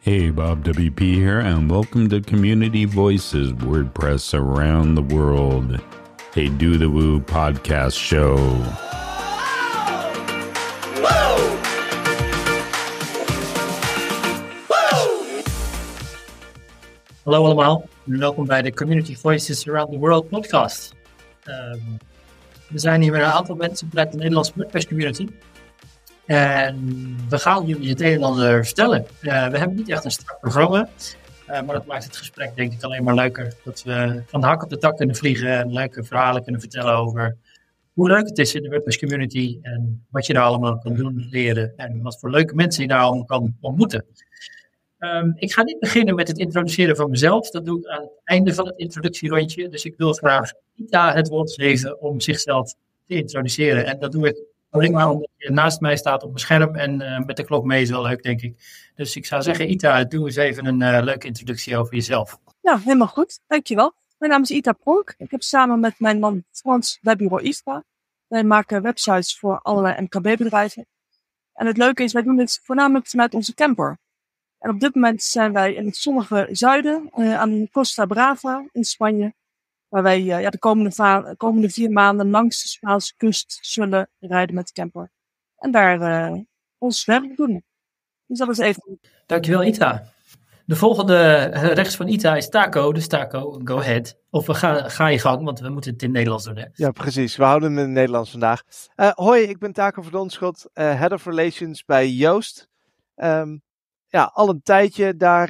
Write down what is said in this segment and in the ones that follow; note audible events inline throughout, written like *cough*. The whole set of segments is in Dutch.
Hey, Bob WP here, and welcome to Community Voices WordPress Around the World, a Do the Woo podcast show. Hello, allemaal, and welcome bij de Community Voices Around the World podcast. Um, we zijn hier met een aantal mensen vanuit de Nederlandse WordPress community. En we gaan jullie het een en ander vertellen. Eh, we hebben niet echt een strak programma. Eh, maar dat maakt het gesprek denk ik alleen maar leuker. Dat we van de hak op de tak kunnen vliegen en leuke verhalen kunnen vertellen over hoe leuk het is in de WordPress community en wat je daar allemaal kan doen, leren en wat voor leuke mensen je daar allemaal kan ontmoeten. Ehm, ik ga niet beginnen met het introduceren van mezelf. Dat doe ik aan het einde van het introductierondje. Dus ik wil graag Ita het woord geven om zichzelf te introduceren. En dat doe ik Alleen maar omdat je naast mij staat op mijn scherm en eh, met de klok mee is wel leuk, denk ik. Dus ik zou zeggen, Ita, doe eens even een eh, leuke introductie over jezelf. Ja, helemaal goed. Dankjewel. Mijn naam is Ita Pronk. Ik heb samen met mijn man Frans Webbureau bureau Wij maken websites voor allerlei MKB-bedrijven. En het leuke is, wij doen dit voornamelijk met onze camper. En op dit moment zijn wij in het zonnige zuiden, eh, aan Costa Brava in Spanje. Waar wij eh, ja, de komende, komende vier maanden langs de Spaanse kust zullen rijden met de camper. En daar eh, ons werk doen. Dus dat is even. Dankjewel, Ita. De volgende eh, rechts van Ita is Taco. Dus Taco, go ahead. Of we gaan, ga je gang, want we moeten het in Nederlands doen. Hè? Ja, precies. We houden het in het Nederlands vandaag. hoi, ik ben Taco Verdonschot, uh, Head of Relations bij Joost. Ehm, ja, al een tijdje daar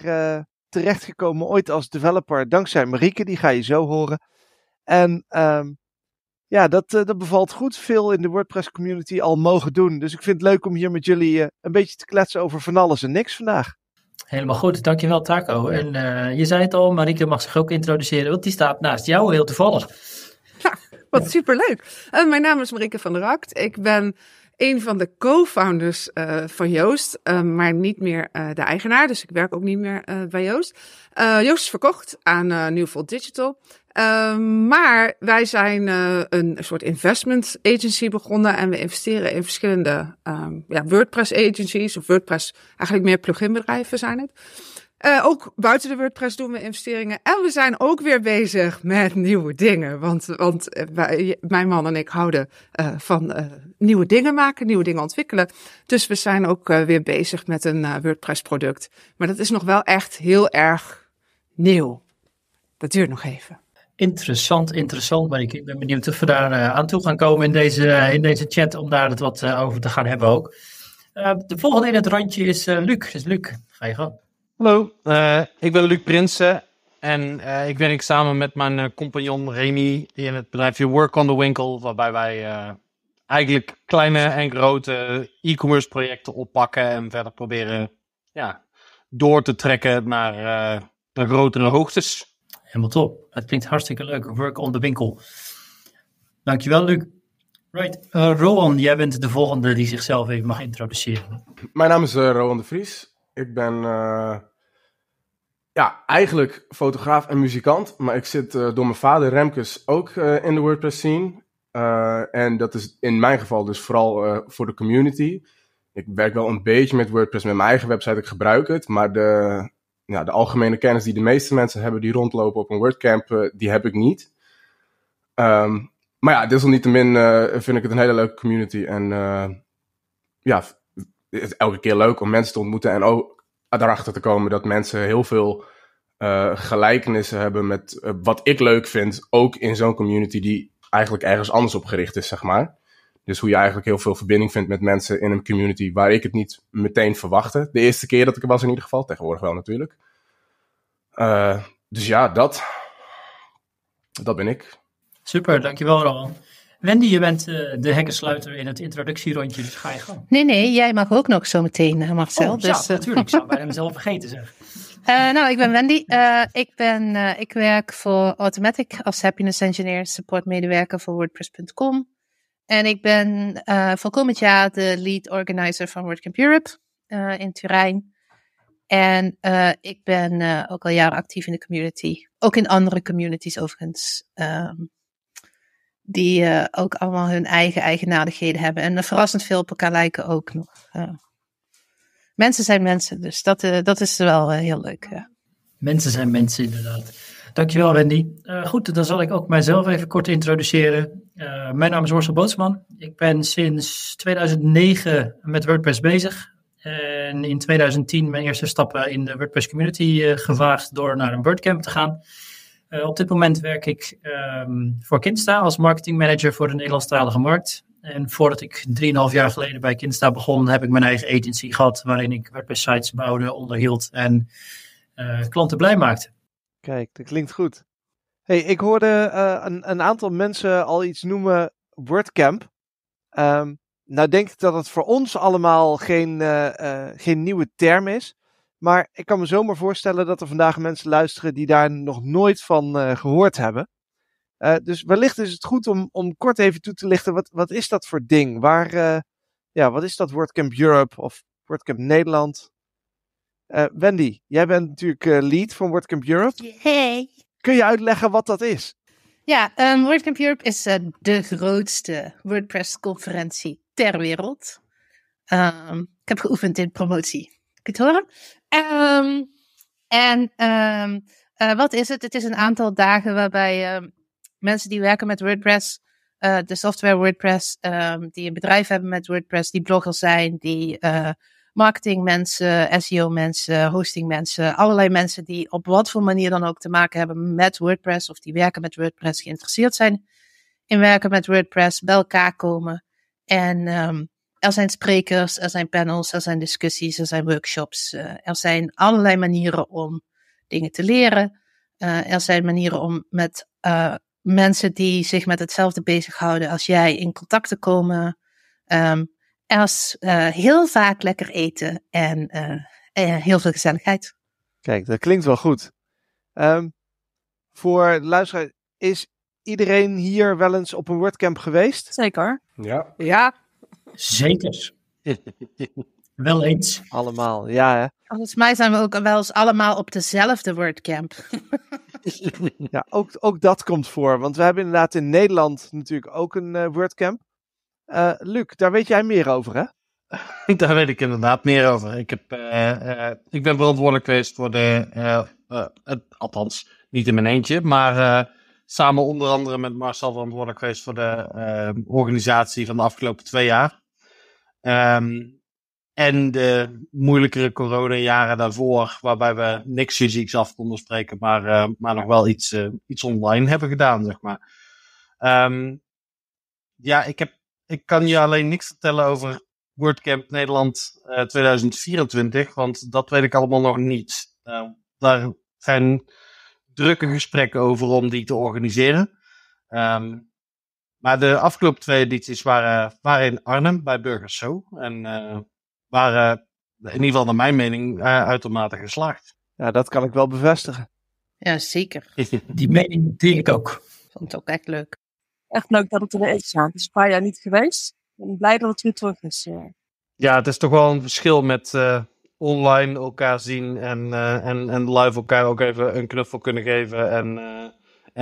terechtgekomen ooit als developer dankzij Marieke, die ga je zo horen. En ehm, ja, dat, eh, dat bevalt goed. Veel in de WordPress community al mogen doen. Dus ik vind het leuk om hier met jullie eh, een beetje te kletsen over van alles en niks vandaag. Helemaal goed, dankjewel Taco. En eh, je zei het al, Marieke mag zich ook introduceren, want die staat naast jou heel toevallig. Ja, wat superleuk. mijn naam is Marieke van der Rakt. Ik ben een van de co-founders eh, van Joost, eh, maar niet meer eh, de eigenaar. Dus ik werk ook niet meer bij Joost. Joost is verkocht aan Newfold Digital. Ehm, maar wij zijn een soort investment agency begonnen en we investeren in verschillende ehm, ja, WordPress agencies of WordPress, eigenlijk meer pluginbedrijven zijn het. Eh, ook buiten de WordPress doen we investeringen. En we zijn ook weer bezig met nieuwe dingen. Want, want eh, mijn man en ik houden eh, van nieuwe dingen maken, nieuwe dingen ontwikkelen. Dus we zijn ook weer bezig met een WordPress-product. Maar dat is nog wel echt heel erg nieuw. Dat duurt nog even. Interessant, interessant. Maar ik ben benieuwd of we daar aan toe gaan komen in deze, in deze chat. Om daar het wat over te gaan hebben ook. de volgende in het randje is Luc. Dus Luc, ga je gang. Hallo, eh, ik ben Luc Prinsen en uh, ik werk samen met mijn eh, compagnon Remy in het bedrijfje Work on the Winkel, waarbij wij eigenlijk kleine en grote e-commerce projecten oppakken en verder proberen ja, door te trekken naar, de grotere hoogtes. Helemaal top. Het klinkt hartstikke leuk. Work on the Winkel. Dankjewel, Luc. Right. Rowan, jij bent de volgende die zichzelf even mag introduceren. Mijn naam is Rowan de Vries. Ik ben eh, ja, eigenlijk fotograaf en muzikant, maar ik zit eh, door mijn vader Remkes ook eh, in de WordPress scene. en dat is in mijn geval dus vooral voor de community. Ik werk wel een beetje met WordPress met mijn eigen website, ik gebruik het, maar de, ja, de algemene kennis die de meeste mensen hebben die rondlopen op een WordCamp, die heb ik niet. Ehm, maar ja, desalniettemin vind ik het een hele leuke community en ja, het elke keer leuk om mensen te ontmoeten en ook erachter te komen dat mensen heel veel eh, gelijkenissen hebben met eh, wat ik leuk vind, ook in zo'n community die eigenlijk ergens anders op gericht is, zeg maar. Dus hoe je eigenlijk heel veel verbinding vindt met mensen in een community waar ik het niet meteen verwachtte. De eerste keer dat ik er was in ieder geval, tegenwoordig wel natuurlijk. Eh, dus ja, dat. Dat ben ik. Super, dankjewel Roland. Wendy, je bent uh, de hekkensluiter in het introductierondje, dus ga je gewoon? Nee, nee, jij mag ook nog zo meteen, eh, Marcel. Oh, dus, ja, eh, natuurlijk. Ik zou *laughs* hem zelf vergeten, zeg. nou, ik ben Wendy. ik, ben, ik werk voor Automatic als happiness engineer, support medewerker voor WordPress.com. En ik ben voor komend jaar de lead organizer van WordCamp Europe in Turijn. En ik ben ook al jaren actief in de community. Ook in andere communities overigens. Ehm, die eh, ook allemaal hun eigen eigenaardigheden hebben. En eh, verrassend veel op elkaar lijken ook nog. mensen zijn mensen, dus dat, uh, dat is wel heel leuk. Mensen zijn mensen, inderdaad. Dankjewel, Wendy. goed, dan zal ik ook mijzelf even kort introduceren. mijn naam is Marcel Bootsman. Ik ben sinds 2009 met WordPress bezig. En in 2010 mijn eerste stappen in de WordPress community gewaagd door naar een WordCamp te gaan. Eh, op dit moment werk ik ehm, voor Kinsta als marketingmanager voor de Nederlandstalige markt. En voordat ik 3,5 jaar geleden bij Kinsta begon, heb ik mijn eigen agency gehad. Waarin ik websites bouwde, onderhield en eh, klanten blij maakte. Kijk, dat klinkt goed. Hey, ik hoorde eh, een, een, aantal mensen al iets noemen WordCamp. Ehm, nou denk ik dat het voor ons allemaal geen, geen nieuwe term is. Maar ik kan me zomaar voorstellen dat er vandaag mensen luisteren die daar nog nooit van eh, gehoord hebben. Eh, dus wellicht is het goed om, om kort even toe te lichten, wat, wat is dat voor ding? Waar, eh, ja, wat is dat WordCamp Europe of WordCamp Nederland? Wendy, jij bent natuurlijk lead van WordCamp Europe. Hey. Kun je uitleggen wat dat is? Ja, ehm, WordCamp Europe is de grootste WordPress-conferentie ter wereld. Ehm, ik heb geoefend in promotie. Kun je het horen? Um, en ehm, eh, wat is het? Het is een aantal dagen waarbij ehm, mensen die werken met WordPress, eh, de software WordPress, die een bedrijf hebben met WordPress, die bloggers zijn, die eh, marketingmensen, SEO-mensen, hostingmensen, allerlei mensen die op wat voor manier dan ook te maken hebben met WordPress of die werken met WordPress, geïnteresseerd zijn in werken met WordPress, bij elkaar komen en er zijn sprekers, er zijn panels, er zijn discussies, er zijn workshops. Eh, er zijn allerlei manieren om dingen te leren. Eh, er zijn manieren om met eh, mensen die zich met hetzelfde bezighouden als jij in contact te komen. Ehm, er is heel vaak lekker eten en, heel veel gezelligheid. Kijk, dat klinkt wel goed. Um, voor luisteraars, is iedereen hier wel eens op een WordCamp geweest? Zeker. Ja. Ja, Zeker. wel eens. Allemaal, ja. Hè? Volgens mij zijn we ook wel eens allemaal op dezelfde WordCamp. *laughs* ja, ook, ook dat komt voor. Want we hebben inderdaad in Nederland natuurlijk ook een eh, WordCamp. Uh, eh, Luc, daar weet jij meer over, hè? *laughs* Daar weet ik inderdaad meer over. Ik, heb, eh, ik ben verantwoordelijk geweest voor de, althans, niet in mijn eentje, maar samen onder andere met Marcel verantwoordelijk geweest voor de eh, organisatie van de afgelopen twee jaar. Um, en de moeilijkere corona jaren daarvoor, waarbij we niks fysieks af konden spreken, maar, eh, maar nog wel iets, eh, iets online hebben gedaan, zeg maar. Um, ja, ik, heb, ik kan je alleen niks vertellen over WordCamp Nederland 2024, want dat weet ik allemaal nog niet. Nou, daar zijn drukke gesprekken over om die te organiseren. Ehm, maar de afgelopen twee edities waren, waren in Arnhem bij Burgers Zo. En eh, waren in ieder geval naar mijn mening eh, uitermate geslaagd. Ja, dat kan ik wel bevestigen. Ja, zeker. *laughs* Die mening denk ik ook. Vond het ook echt leuk. Echt leuk dat het er is. Het is een paar jaar niet geweest. Ik ben blij dat het weer terug is. Ja, het is toch wel een verschil met, eh, online elkaar zien en, uh, en, en live elkaar ook even een knuffel kunnen geven en, eh,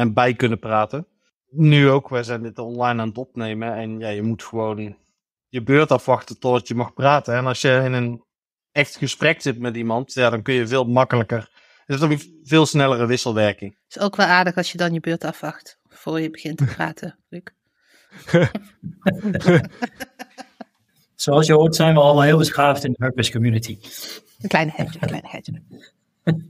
en bij kunnen praten. Nu ook, wij zijn dit online aan het opnemen en ja, je moet gewoon je beurt afwachten totdat je mag praten. En als je in een echt gesprek zit met iemand, ja, dan kun je veel makkelijker. Het is een veel snellere wisselwerking. Het is ook wel aardig als je dan je beurt afwacht voor je begint te praten, Luc. *laughs* *laughs* Zoals je hoort zijn we allemaal heel beschaafd in de WordPress community. Een klein headje, een *laughs*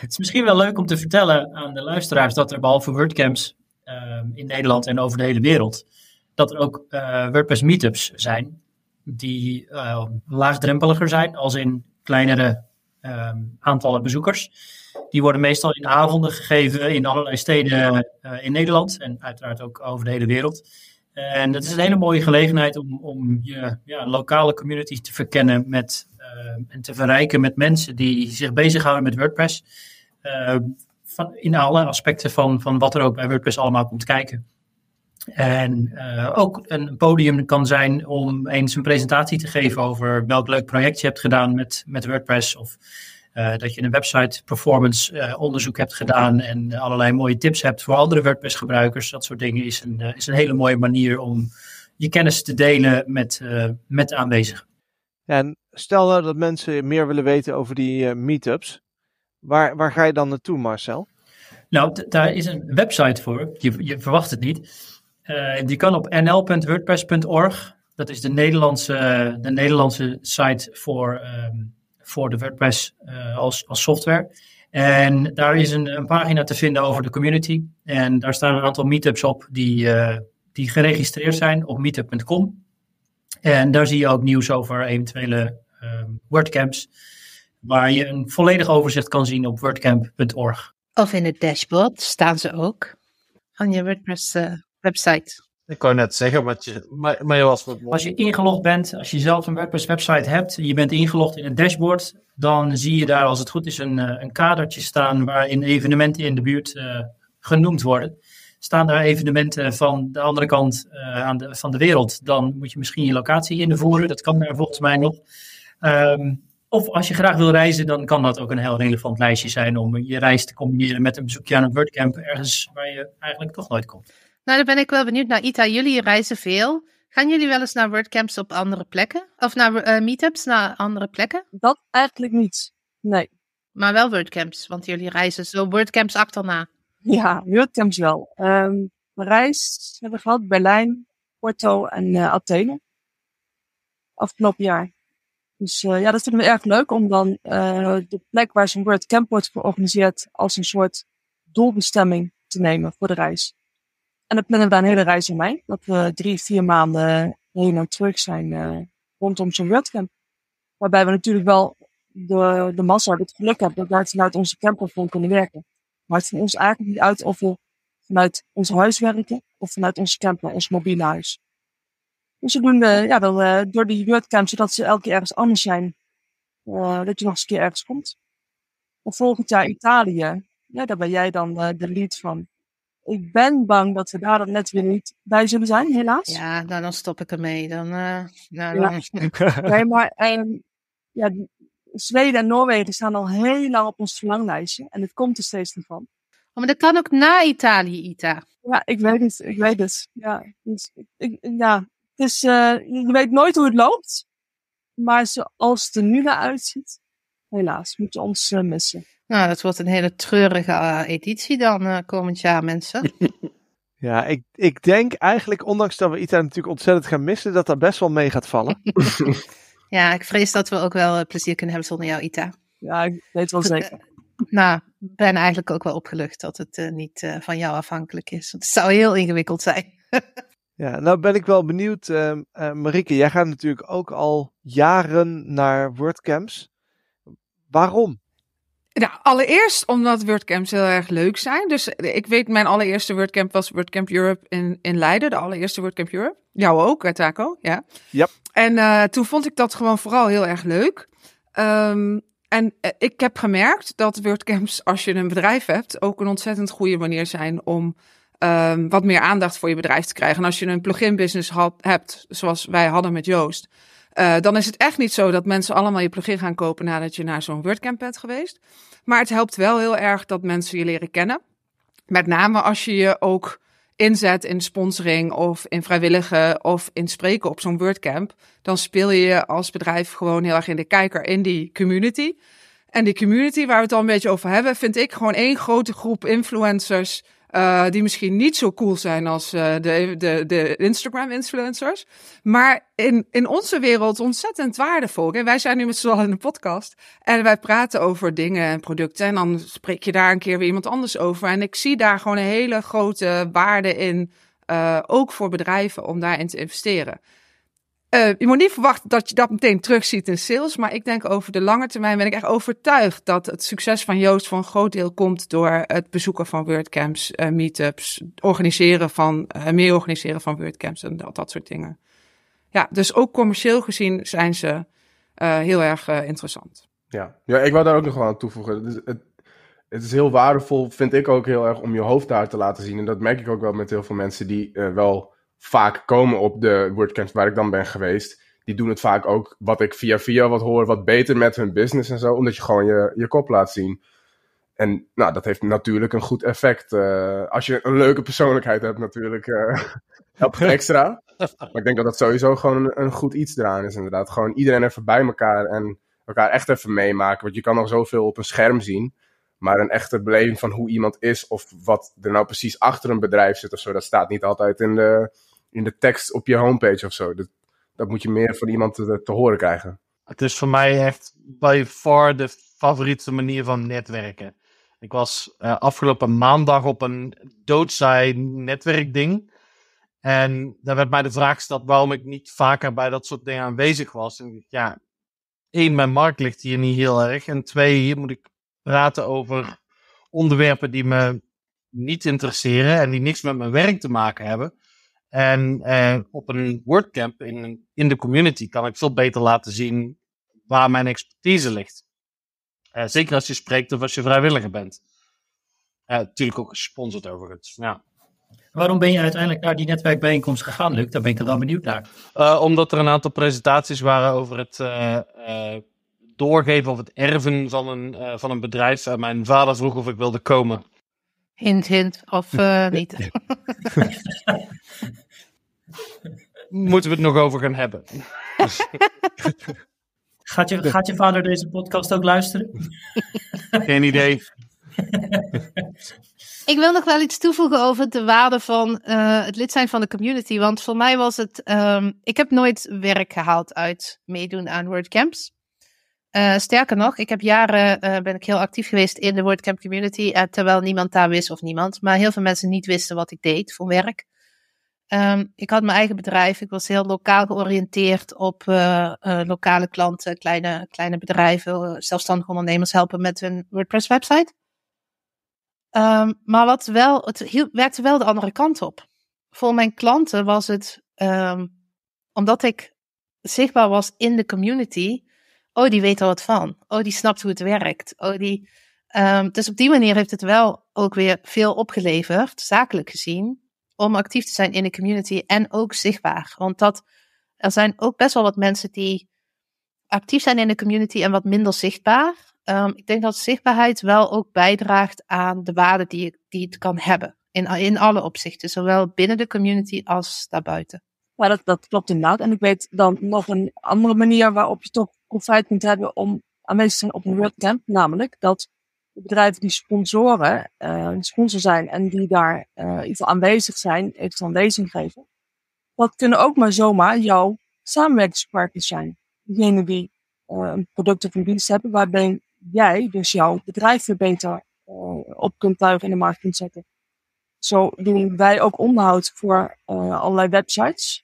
het is misschien wel leuk om te vertellen aan de luisteraars dat er behalve WordCamps ehm, in Nederland en over de hele wereld, dat er ook eh, WordPress meetups zijn die eh, laagdrempeliger zijn, als in kleinere ehm, aantallen bezoekers. Die worden meestal in avonden gegeven in allerlei steden eh, in Nederland en uiteraard ook over de hele wereld. Eh, en dat is een hele mooie gelegenheid om, om je ja, lokale community te verkennen met, eh, en te verrijken met mensen die zich bezighouden met WordPress. Eh, van, in alle aspecten van, van wat er ook bij WordPress allemaal komt kijken. En ook een podium kan zijn om eens een presentatie te geven over welk leuk project je hebt gedaan met, met WordPress. Of eh, dat je een website performance eh, onderzoek hebt gedaan en allerlei mooie tips hebt voor andere WordPress gebruikers. Dat soort dingen is een, eh, is een hele mooie manier om je kennis te delen met, met de aanwezigen. En stel nou dat mensen meer willen weten over die meetups. Waar, waar ga je dan naartoe, Marcel? Nou, daar is een website voor. Je, je verwacht het niet. die kan op nl.wordpress.org. Dat is de Nederlandse, de Nederlandse site voor ehm, voor de WordPress eh, als, als software. En daar is een, een, pagina te vinden over de community. En daar staan een aantal meetups op die, eh, die geregistreerd zijn op meetup.com. En daar zie je ook nieuws over eventuele ehm, WordCamps waar je een volledig overzicht kan zien op wordcamp.org. Of in het dashboard staan ze ook van je WordPress eh, website. Ik kan net zeggen, wat je, maar, maar je was... Als je ingelogd bent, als je zelf een WordPress website hebt, je bent ingelogd in het dashboard, dan zie je daar als het goed is een, eh, een kadertje staan waarin evenementen in de buurt eh, genoemd worden. Staan daar evenementen van de andere kant eh, aan de, van de wereld, dan moet je misschien je locatie invoeren. Dat kan daar volgens mij nog. Ehm, of als je graag wil reizen, dan kan dat ook een heel relevant lijstje zijn om je reis te combineren met een bezoekje aan een WordCamp ergens waar je eigenlijk toch nooit komt. Nou, daar ben ik wel benieuwd naar nou, Ita. Jullie reizen veel. Gaan jullie wel eens naar WordCamps op andere plekken? Of naar eh, meetups naar andere plekken? Dat eigenlijk niet. Nee. Maar wel WordCamps, want jullie reizen zo WordCamps achterna. Ja, WordCamps wel. Ehm, we Parijs hebben we gehad, Berlijn, Porto en eh, Athene. Afgelopen jaar. Dus eh, ja, dat vinden we erg leuk om dan de plek waar zo'n WordCamp wordt georganiseerd als een soort doelbestemming te nemen voor de reis. En dat plannen we daar een hele reis in mij Dat we drie, vier maanden eh, heen en terug zijn eh, rondom zo'n WordCamp. Waarbij we natuurlijk wel de, de massa het geluk hebben dat we vanuit onze camper kunnen werken. Maar het voor ons eigenlijk niet uit of we vanuit ons huis werken of vanuit onze camper, ons mobiele huis. Dus ze doen eh, ja, dan, door die WordCamp, zodat ze elke keer ergens anders zijn, dat je nog eens een keer ergens komt. Of volgend jaar Italië, ja, daar ben jij dan de lead van ik ben bang dat we daar dan net weer niet bij zullen zijn, helaas. Ja, nou, dan stop ik ermee. Dan, eh, nou, dan... Ja. *laughs* nee, maar ehm, ja, Zweden en Noorwegen staan al heel lang op ons verlanglijstje. En het komt er steeds niet van. Oh, maar dat kan ook na Italië, Ita. Ja, ik weet het. Ik weet het. Ja, dus, ja. Dus, je eh, weet nooit hoe het loopt. Maar zoals het er nu naar uitziet, helaas, moeten we ons eh, missen. Nou, dat wordt een hele treurige eh, editie dan eh, komend jaar, mensen. *laughs* Ja, ik, ik denk eigenlijk, ondanks dat we Ita natuurlijk ontzettend gaan missen, dat dat best wel mee gaat vallen. *laughs* ja, ik vrees dat we ook wel eh, plezier kunnen hebben zonder jou, Ita. Ja, ik weet wel zeker. Nou, ben eigenlijk ook wel opgelucht dat het niet van jou afhankelijk is. Het zou heel ingewikkeld zijn. *laughs* ja, nou ben ik wel benieuwd. Uh, ehm, Marike, jij gaat natuurlijk ook al jaren naar WordCamps. Waarom? Nou, allereerst omdat WordCamps heel erg leuk zijn. Dus eh, ik weet, mijn allereerste WordCamp was WordCamp Europe in, in Leiden. De allereerste WordCamp Europe. Jou ook, hè, Taco? Ja. Yep. En eh, toen vond ik dat gewoon vooral heel erg leuk. Ehm, en eh, ik heb gemerkt dat WordCamps, als je een bedrijf hebt, ook een ontzettend goede manier zijn om ehm, wat meer aandacht voor je bedrijf te krijgen. En als je een plugin business had, hebt, zoals wij hadden met Joost, eh, dan is het echt niet zo dat mensen allemaal je plugin gaan kopen nadat je naar zo'n WordCamp bent geweest. Maar het helpt wel heel erg dat mensen je leren kennen. Met name als je je ook inzet in sponsoring of in vrijwilligen of in spreken op zo'n WordCamp. Dan speel je je als bedrijf gewoon heel erg in de kijker in die community. En die community waar we het al een beetje over hebben, vind ik gewoon één grote groep influencers eh, die misschien niet zo cool zijn als eh, de, de, de Instagram-influencers. Maar in, in onze wereld ontzettend waardevol. En wij zijn nu met z'n allen in een podcast. En wij praten over dingen en producten. En dan spreek je daar een keer weer iemand anders over. En ik zie daar gewoon een hele grote waarde in. Eh, ook voor bedrijven om daarin te investeren. Eh, je moet niet verwachten dat je dat meteen terugziet in sales. Maar ik denk over de lange termijn ben ik echt overtuigd dat het succes van Joost voor een groot deel komt door het bezoeken van WordCamps, uh, meetups, organiseren van, uh, meer organiseren van WordCamps en dat, dat, soort dingen. Ja, dus ook commercieel gezien zijn ze heel erg interessant. Ja. ja, ik wou daar ook nog wel aan toevoegen. het, het is heel waardevol, vind ik ook heel erg, om je hoofd daar te laten zien. En dat merk ik ook wel met heel veel mensen die wel vaak komen op de WordCamps waar ik dan ben geweest. Die doen het vaak ook, wat ik via via wat hoor, wat beter met hun business en zo. Omdat je gewoon je, je kop laat zien. En nou, dat heeft natuurlijk een goed effect. Eh, als je een leuke persoonlijkheid hebt natuurlijk, eh, *laughs* helpt extra. *laughs* Maar ik denk dat dat sowieso gewoon een, een goed iets eraan is inderdaad. Gewoon iedereen even bij elkaar en elkaar echt even meemaken. Want je kan nog zoveel op een scherm zien. Maar een echte beleving van hoe iemand is of wat er nou precies achter een bedrijf zit of zo, dat staat niet altijd in de, in de tekst op je homepage of zo. Dat, dat moet je meer van iemand te, horen krijgen. Het is voor mij echt by far de favoriete manier van netwerken. Ik was eh, afgelopen maandag op een doodzaai netwerkding. En daar werd mij de vraag gesteld waarom ik niet vaker bij dat soort dingen aanwezig was. En ja, één, mijn markt ligt hier niet heel erg. En twee, hier moet ik praten over onderwerpen die me niet interesseren en die niks met mijn werk te maken hebben. En eh, op een WordCamp in, in de community kan ik veel beter laten zien waar mijn expertise ligt. Eh, zeker als je spreekt of als je vrijwilliger bent. Eh, natuurlijk ook gesponsord overigens. Ja. Waarom ben je uiteindelijk naar die netwerkbijeenkomst gegaan, Luc? Daar ben ik er wel benieuwd naar. Eh, omdat er een aantal presentaties waren over het doorgeven of het erven van een, van een bedrijf. mijn vader vroeg of ik wilde komen. Hint, hint, of eh, niet. *laughs* Moeten we het nog over gaan hebben? *laughs* gaat, je, gaat je vader deze podcast ook luisteren? *laughs* Geen idee. Ik wil nog wel iets toevoegen over de waarde van eh, het lid zijn van de community. Want voor mij was het. Ehm, ik heb nooit werk gehaald uit meedoen aan WordCamps. Eh, sterker nog, ik heb jaren eh, ben ik heel actief geweest in de WordCamp community, eh, terwijl niemand daar wist of niemand, maar heel veel mensen niet wisten wat ik deed voor werk. Ehm, ik had mijn eigen bedrijf, ik was heel lokaal georiënteerd op lokale klanten, kleine, kleine bedrijven, zelfstandige ondernemers helpen met hun WordPress website. Ehm, maar wat wel, het werkte wel de andere kant op. Voor mijn klanten was het, ehm, omdat ik zichtbaar was in de community, oh, die weet er wat van. Oh, die snapt hoe het werkt. Oh, die, ehm, dus op die manier heeft het wel ook weer veel opgeleverd, zakelijk gezien, om actief te zijn in de community en ook zichtbaar. Want dat, er zijn ook best wel wat mensen die actief zijn in de community en wat minder zichtbaar. Ehm, ik denk dat zichtbaarheid wel ook bijdraagt aan de waarde die, die het kan hebben. In, in alle opzichten, zowel binnen de community als daarbuiten. Ja, dat, dat klopt inderdaad. En ik weet dan nog een andere manier waarop je toch profijt moet hebben om aanwezig te zijn op een WordCamp. Namelijk dat de bedrijven die sponsoren, eh, die sponsor zijn en die daar uh, in aanwezig zijn, even een lezing geven. Dat kunnen ook maar zomaar jouw samenwerkingspartners zijn. Diegenen die producten eh, een product of een dienst hebben waarbij jij dus jouw bedrijf weer beter op kunt tuigen in de markt kunt zetten. Zo doen wij ook onderhoud voor allerlei websites.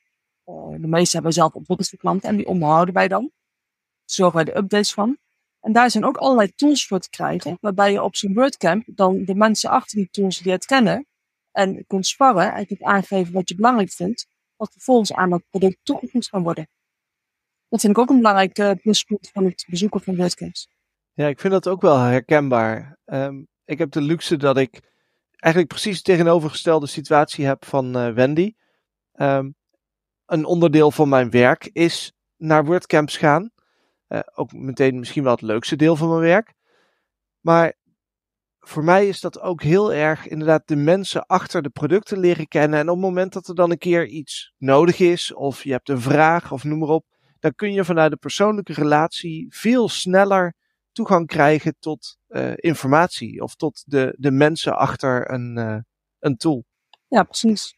de meeste hebben zelf klanten en die onderhouden wij dan zorgen wij de updates van. En daar zijn ook allerlei tools voor te krijgen, waarbij je op zo'n WordCamp dan de mensen achter die tools leert kennen en kunt sparren en kunt aangeven wat je belangrijk vindt, wat vervolgens aan dat product toegevoegd kan worden. Dat vind ik ook een belangrijk eh, pluspunt van het bezoeken van WordCamps. Ja, ik vind dat ook wel herkenbaar. Ehm, ik heb de luxe dat ik eigenlijk precies de tegenovergestelde situatie heb van eh, Wendy. Ehm, een onderdeel van mijn werk is naar WordCamps gaan. Eh, ook meteen misschien wel het leukste deel van mijn werk. Maar voor mij is dat ook heel erg inderdaad de mensen achter de producten leren kennen. En op het moment dat er dan een keer iets nodig is, of je hebt een vraag of noem maar op, dan kun je vanuit de persoonlijke relatie veel sneller toegang krijgen tot eh, informatie of tot de, de mensen achter een, eh, een tool. Ja, precies.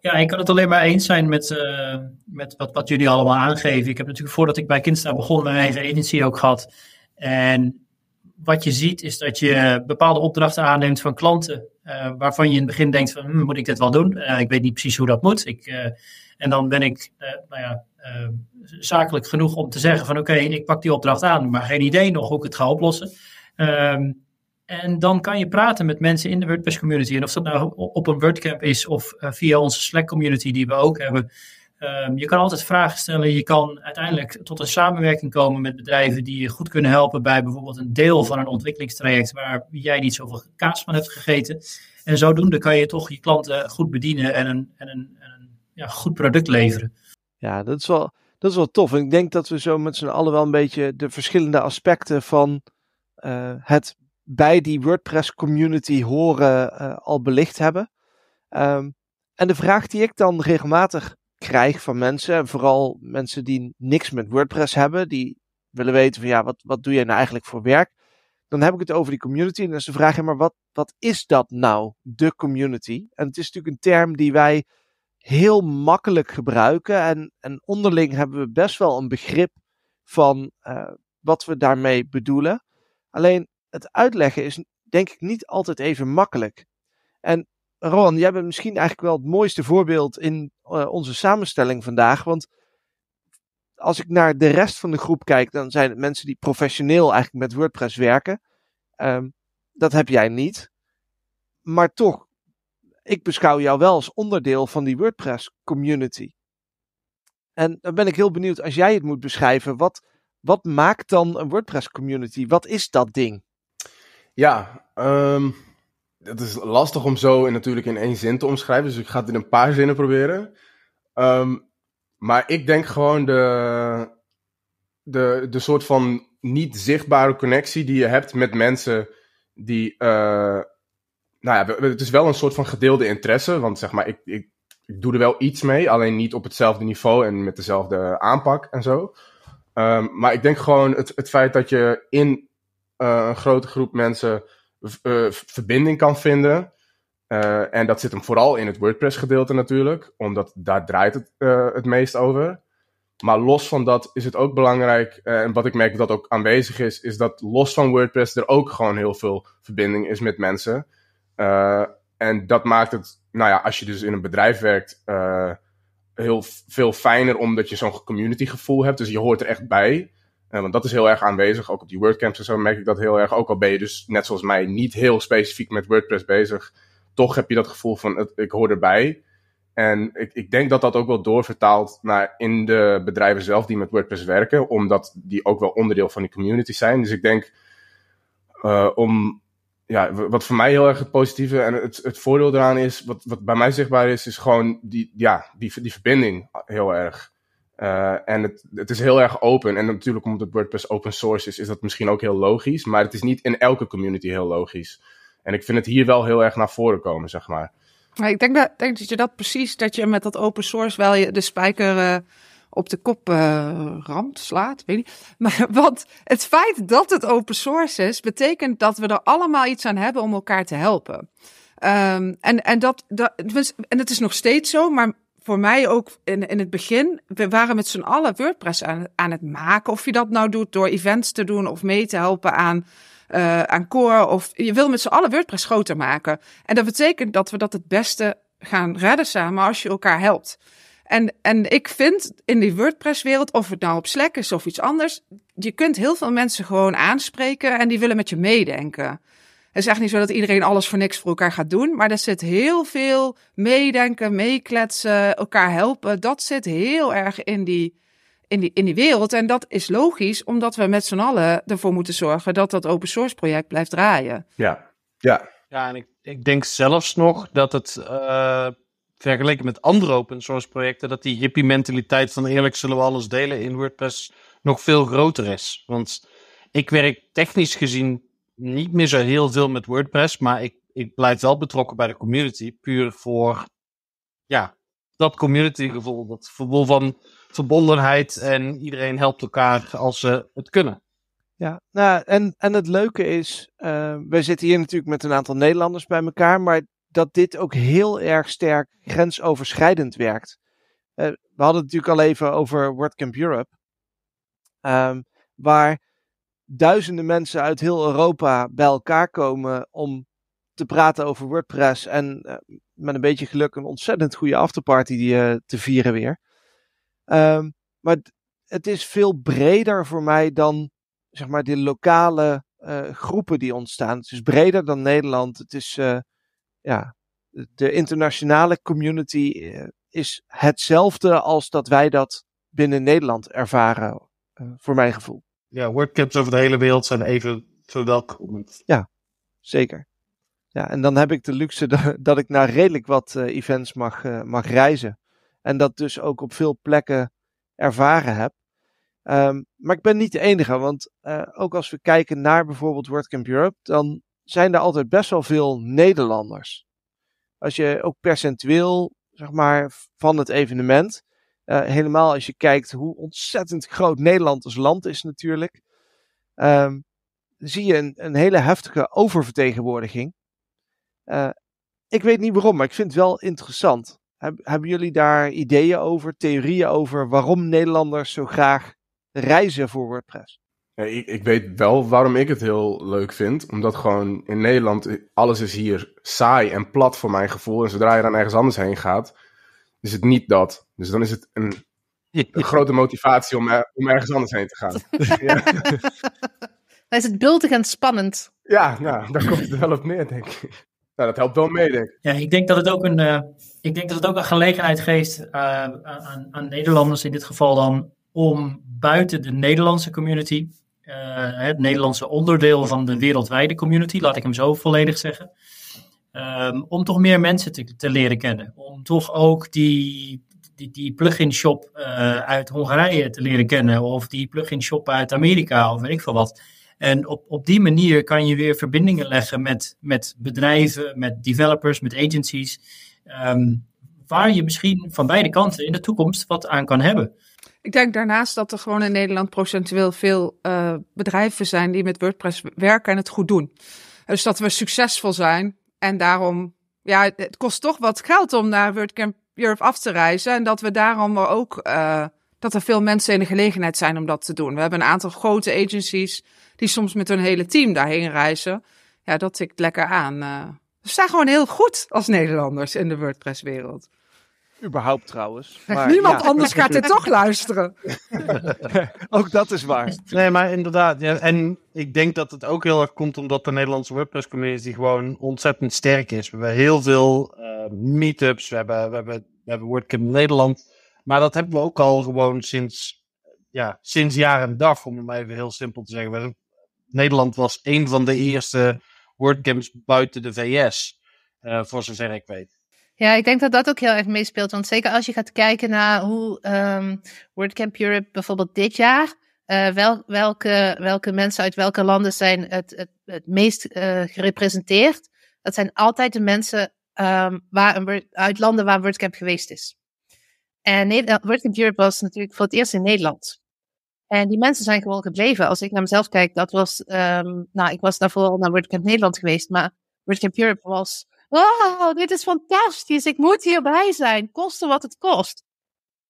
Ja, ik kan het alleen maar eens zijn met, eh, met wat, wat jullie allemaal aangeven. Ik heb natuurlijk voordat ik bij Kinsta begon mijn eigen agency ook gehad. En wat je ziet is dat je bepaalde opdrachten aanneemt van klanten. Eh, waarvan je in het begin denkt van, hm, moet ik dit wel doen? Eh, ik weet niet precies hoe dat moet. Ik, en dan ben ik nou ja, zakelijk genoeg om te zeggen van, oké, ik pak die opdracht aan. Maar geen idee nog hoe ik het ga oplossen. Ehm, en dan kan je praten met mensen in de WordPress community. En of dat nou op een WordCamp is of eh, via onze Slack community die we ook hebben. Ehm, je kan altijd vragen stellen. Je kan uiteindelijk tot een samenwerking komen met bedrijven die je goed kunnen helpen bij bijvoorbeeld een deel van een ontwikkelingstraject waar jij niet zoveel kaas van hebt gegeten. En zodoende kan je toch je klanten goed bedienen en een, en een, en ja, goed product leveren. Ja, dat is, wel, dat is wel tof. En ik denk dat we zo met z'n allen wel een beetje de verschillende aspecten van eh, het bij die WordPress community horen eh, al belicht hebben. Ehm, en de vraag die ik dan regelmatig krijg van mensen, vooral mensen die niks met WordPress hebben, die willen weten van ja, wat, wat doe jij nou eigenlijk voor werk? Dan heb ik het over die community en dan is de vraag, maar wat, wat is dat nou, de community? En het is natuurlijk een term die wij heel makkelijk gebruiken en, en onderling hebben we best wel een begrip van eh, wat we daarmee bedoelen. Alleen het uitleggen is denk ik niet altijd even makkelijk. En Ron, jij bent misschien eigenlijk wel het mooiste voorbeeld in eh, onze samenstelling vandaag. Want als ik naar de rest van de groep kijk, dan zijn het mensen die professioneel eigenlijk met WordPress werken. Ehm, dat heb jij niet. Maar toch, ik beschouw jou wel als onderdeel van die WordPress community. En dan ben ik heel benieuwd als jij het moet beschrijven. Wat, wat maakt dan een WordPress community? Wat is dat ding? Ja, um, het is lastig om zo natuurlijk in één zin te omschrijven. Dus ik ga het in een paar zinnen proberen. Ehm, maar ik denk gewoon de, de, de soort van niet zichtbare connectie die je hebt met mensen die. Eh, nou ja, het is wel een soort van gedeelde interesse. Want zeg maar, ik, ik, doe er wel iets mee, alleen niet op hetzelfde niveau en met dezelfde aanpak en zo. Ehm, maar ik denk gewoon het, het feit dat je in eh, een grote groep mensen eh, verbinding kan vinden. Eh, en dat zit hem vooral in het WordPress-gedeelte natuurlijk, omdat daar draait het het meest over. Maar los van dat is het ook belangrijk, en wat ik merk dat ook aanwezig is, is dat los van WordPress er ook gewoon heel veel verbinding is met mensen. en dat maakt het, nou ja, als je dus in een bedrijf werkt, heel veel fijner omdat je zo'n community gevoel hebt. Dus je hoort er echt bij. Eh, want dat is heel erg aanwezig. Ook op die WordCamps en zo merk ik dat heel erg. Ook al ben je dus, net zoals mij, niet heel specifiek met WordPress bezig. Toch heb je dat gevoel van, het, ik hoor erbij. En ik, ik denk dat dat ook wel doorvertaalt naar in de bedrijven zelf die met WordPress werken. Omdat die ook wel onderdeel van die community zijn. Dus ik denk eh, om, ja, wat voor mij heel erg het positieve en het, het voordeel eraan is, wat, wat bij mij zichtbaar is, is gewoon die, ja, die, die verbinding heel erg. Eh, en het, het is heel erg open. En natuurlijk omdat WordPress open source is, is dat misschien ook heel logisch. Maar het is niet in elke community heel logisch. En ik vind het hier wel heel erg naar voren komen, zeg maar. ik denk dat, denk dat je dat precies, dat je met dat open source wel je, de spijker eh, op de kop eh, ramt, slaat, weet *laughs* Maar, want het feit dat het open source is, betekent dat we er allemaal iets aan hebben om elkaar te helpen. Ehm, en, en, dat, dat, dus, en het is nog steeds zo, maar voor mij ook in, in het begin, we waren met z'n allen WordPress aan, aan het maken. Of je dat nou doet door events te doen of mee te helpen aan, uh, aan core. Of je wil met z'n allen WordPress groter maken. En dat betekent dat we dat het beste gaan redden samen als je elkaar helpt. En, en ik vind in die WordPress-wereld, of het nou op Slack is of iets anders, je kunt heel veel mensen gewoon aanspreken en die willen met je meedenken is echt niet zo dat iedereen alles voor niks voor elkaar gaat doen. Maar er zit heel veel meedenken, meekletsen, elkaar helpen. Dat zit heel erg in die, in die, in die wereld. En dat is logisch, omdat we met z'n allen ervoor moeten zorgen dat dat open source project blijft draaien. Ja, ja. Ja, en ik, ik denk zelfs nog dat het. Uh vergeleken met andere open source projecten, dat die hippie mentaliteit van eerlijk zullen we alles delen in WordPress nog veel groter is. Want ik werk technisch gezien niet meer zo heel veel met WordPress, maar ik, ik blijf wel betrokken bij de community. Puur voor ja, dat communitygevoel, dat gevoel van verbondenheid en iedereen helpt elkaar als ze het kunnen. Ja, nou, en, en het leuke is, uh, ehm, wij zitten hier natuurlijk met een aantal Nederlanders bij elkaar, maar dat dit ook heel erg sterk grensoverschrijdend werkt. Eh, we hadden het natuurlijk al even over WordCamp Europe, um, waar duizenden mensen uit heel Europa bij elkaar komen om te praten over WordPress. En eh, met een beetje geluk een ontzettend goede afterparty eh, te vieren weer. Ehm, maar het is veel breder voor mij dan zeg maar de lokale eh, groepen die ontstaan. Het is breder dan Nederland. Het is ja, de internationale community is hetzelfde als dat wij dat binnen Nederland ervaren, voor mijn gevoel ja, WordCamps over de hele wereld zijn even zo welkom. ja, zeker. Ja, en dan heb ik de luxe *laughs* dat, ik naar redelijk wat eh, events mag, eh, mag reizen. En dat dus ook op veel plekken ervaren heb. Ehm, maar ik ben niet de enige, want eh, ook als we kijken naar bijvoorbeeld WordCamp Europe, dan zijn er altijd best wel veel Nederlanders. Als je ook percentueel, zeg maar, van het evenement, eh, helemaal als je kijkt hoe ontzettend groot Nederland als land is natuurlijk. Ehm, zie je een, een, hele heftige oververtegenwoordiging. Eh, ik weet niet waarom, maar ik vind het wel interessant. hebben jullie daar ideeën over, theorieën over waarom Nederlanders zo graag reizen voor WordPress? ik, ik, weet wel waarom ik het heel leuk vind. Omdat gewoon in Nederland alles is hier saai en plat voor mijn gevoel. En zodra je dan ergens anders heen gaat, is het niet dat. Dus dan is het een, een grote motivatie om, om ergens anders heen te gaan. *laughs* ja. *laughs* Dan is het beeldig en spannend. Ja, nou, daar komt het wel op neer, denk ik. Nou, dat helpt wel mee, denk ik. Ja, ik denk dat het ook een, uh, ik denk dat het ook een gelegenheid geeft eh, aan, aan, Nederlanders in dit geval dan om buiten de Nederlandse community, eh, het Nederlandse onderdeel van de wereldwijde community, laat ik hem zo volledig zeggen, ehm, om toch meer mensen te, te leren kennen. Om toch ook die, die, die plugin shop eh, uit Hongarije te leren kennen. Of die plugin shop uit Amerika of weet ik veel wat. En op, op die manier kan je weer verbindingen leggen met, met bedrijven, met developers, met agencies. Ehm, waar je misschien van beide kanten in de toekomst wat aan kan hebben. Ik denk daarnaast dat er gewoon in Nederland procentueel veel eh, bedrijven zijn die met WordPress werken en het goed doen. Dus dat we succesvol zijn en daarom, ja, het kost toch wat geld om naar WordCamp Europe af te reizen. En dat we daarom ook uh, dat er veel mensen in de gelegenheid zijn om dat te doen. We hebben een aantal grote agencies die soms met hun hele team daarheen reizen. Ja, dat tikt lekker aan. Eh. we staan gewoon heel goed als Nederlanders in de WordPress-wereld überhaupt trouwens. *laughs* Maar, Niemand anders gaat er *laughs* toch luisteren. *laughs* ook dat is waar. Nee, maar inderdaad. Ja, en ik denk dat het ook heel erg komt omdat de Nederlandse WordPress community gewoon ontzettend sterk is. We hebben heel veel uh, meetups. We hebben, we, hebben, WordCamp Nederland. Maar dat hebben we ook al gewoon sinds, ja, sinds jaar en dag, om het maar even heel simpel te zeggen. Nederland was een van de eerste WordCamps buiten de VS, eh, voor zover ik weet. Ja, ik denk dat dat ook heel erg meespeelt. Want zeker als je gaat kijken naar hoe ehm, WordCamp Europe bijvoorbeeld dit jaar. Eh, wel, welke, welke mensen uit welke landen zijn het, het, het meest eh, gerepresenteerd? Dat zijn altijd de mensen ehm, waar een, uit landen waar WordCamp geweest is. En eh, WordCamp Europe was natuurlijk voor het eerst in Nederland. En die mensen zijn gewoon gebleven. Als ik naar mezelf kijk, dat was. Ehm, nou, ik was daarvoor al naar WordCamp Nederland geweest, maar WordCamp Europe was wow, dit is fantastisch, ik moet hierbij zijn, koste wat het kost.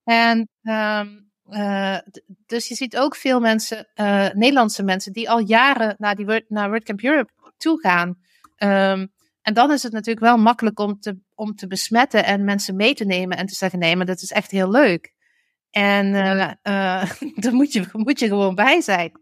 En ehm, eh, dus je ziet ook veel mensen, eh, Nederlandse mensen, die al jaren naar, die, naar WordCamp Europe toe gaan. Ehm, en dan is het natuurlijk wel makkelijk om te, om te besmetten en mensen mee te nemen en te zeggen: nee, maar dat is echt heel leuk. En eh, uh, *laughs* daar moet je, moet je gewoon bij zijn.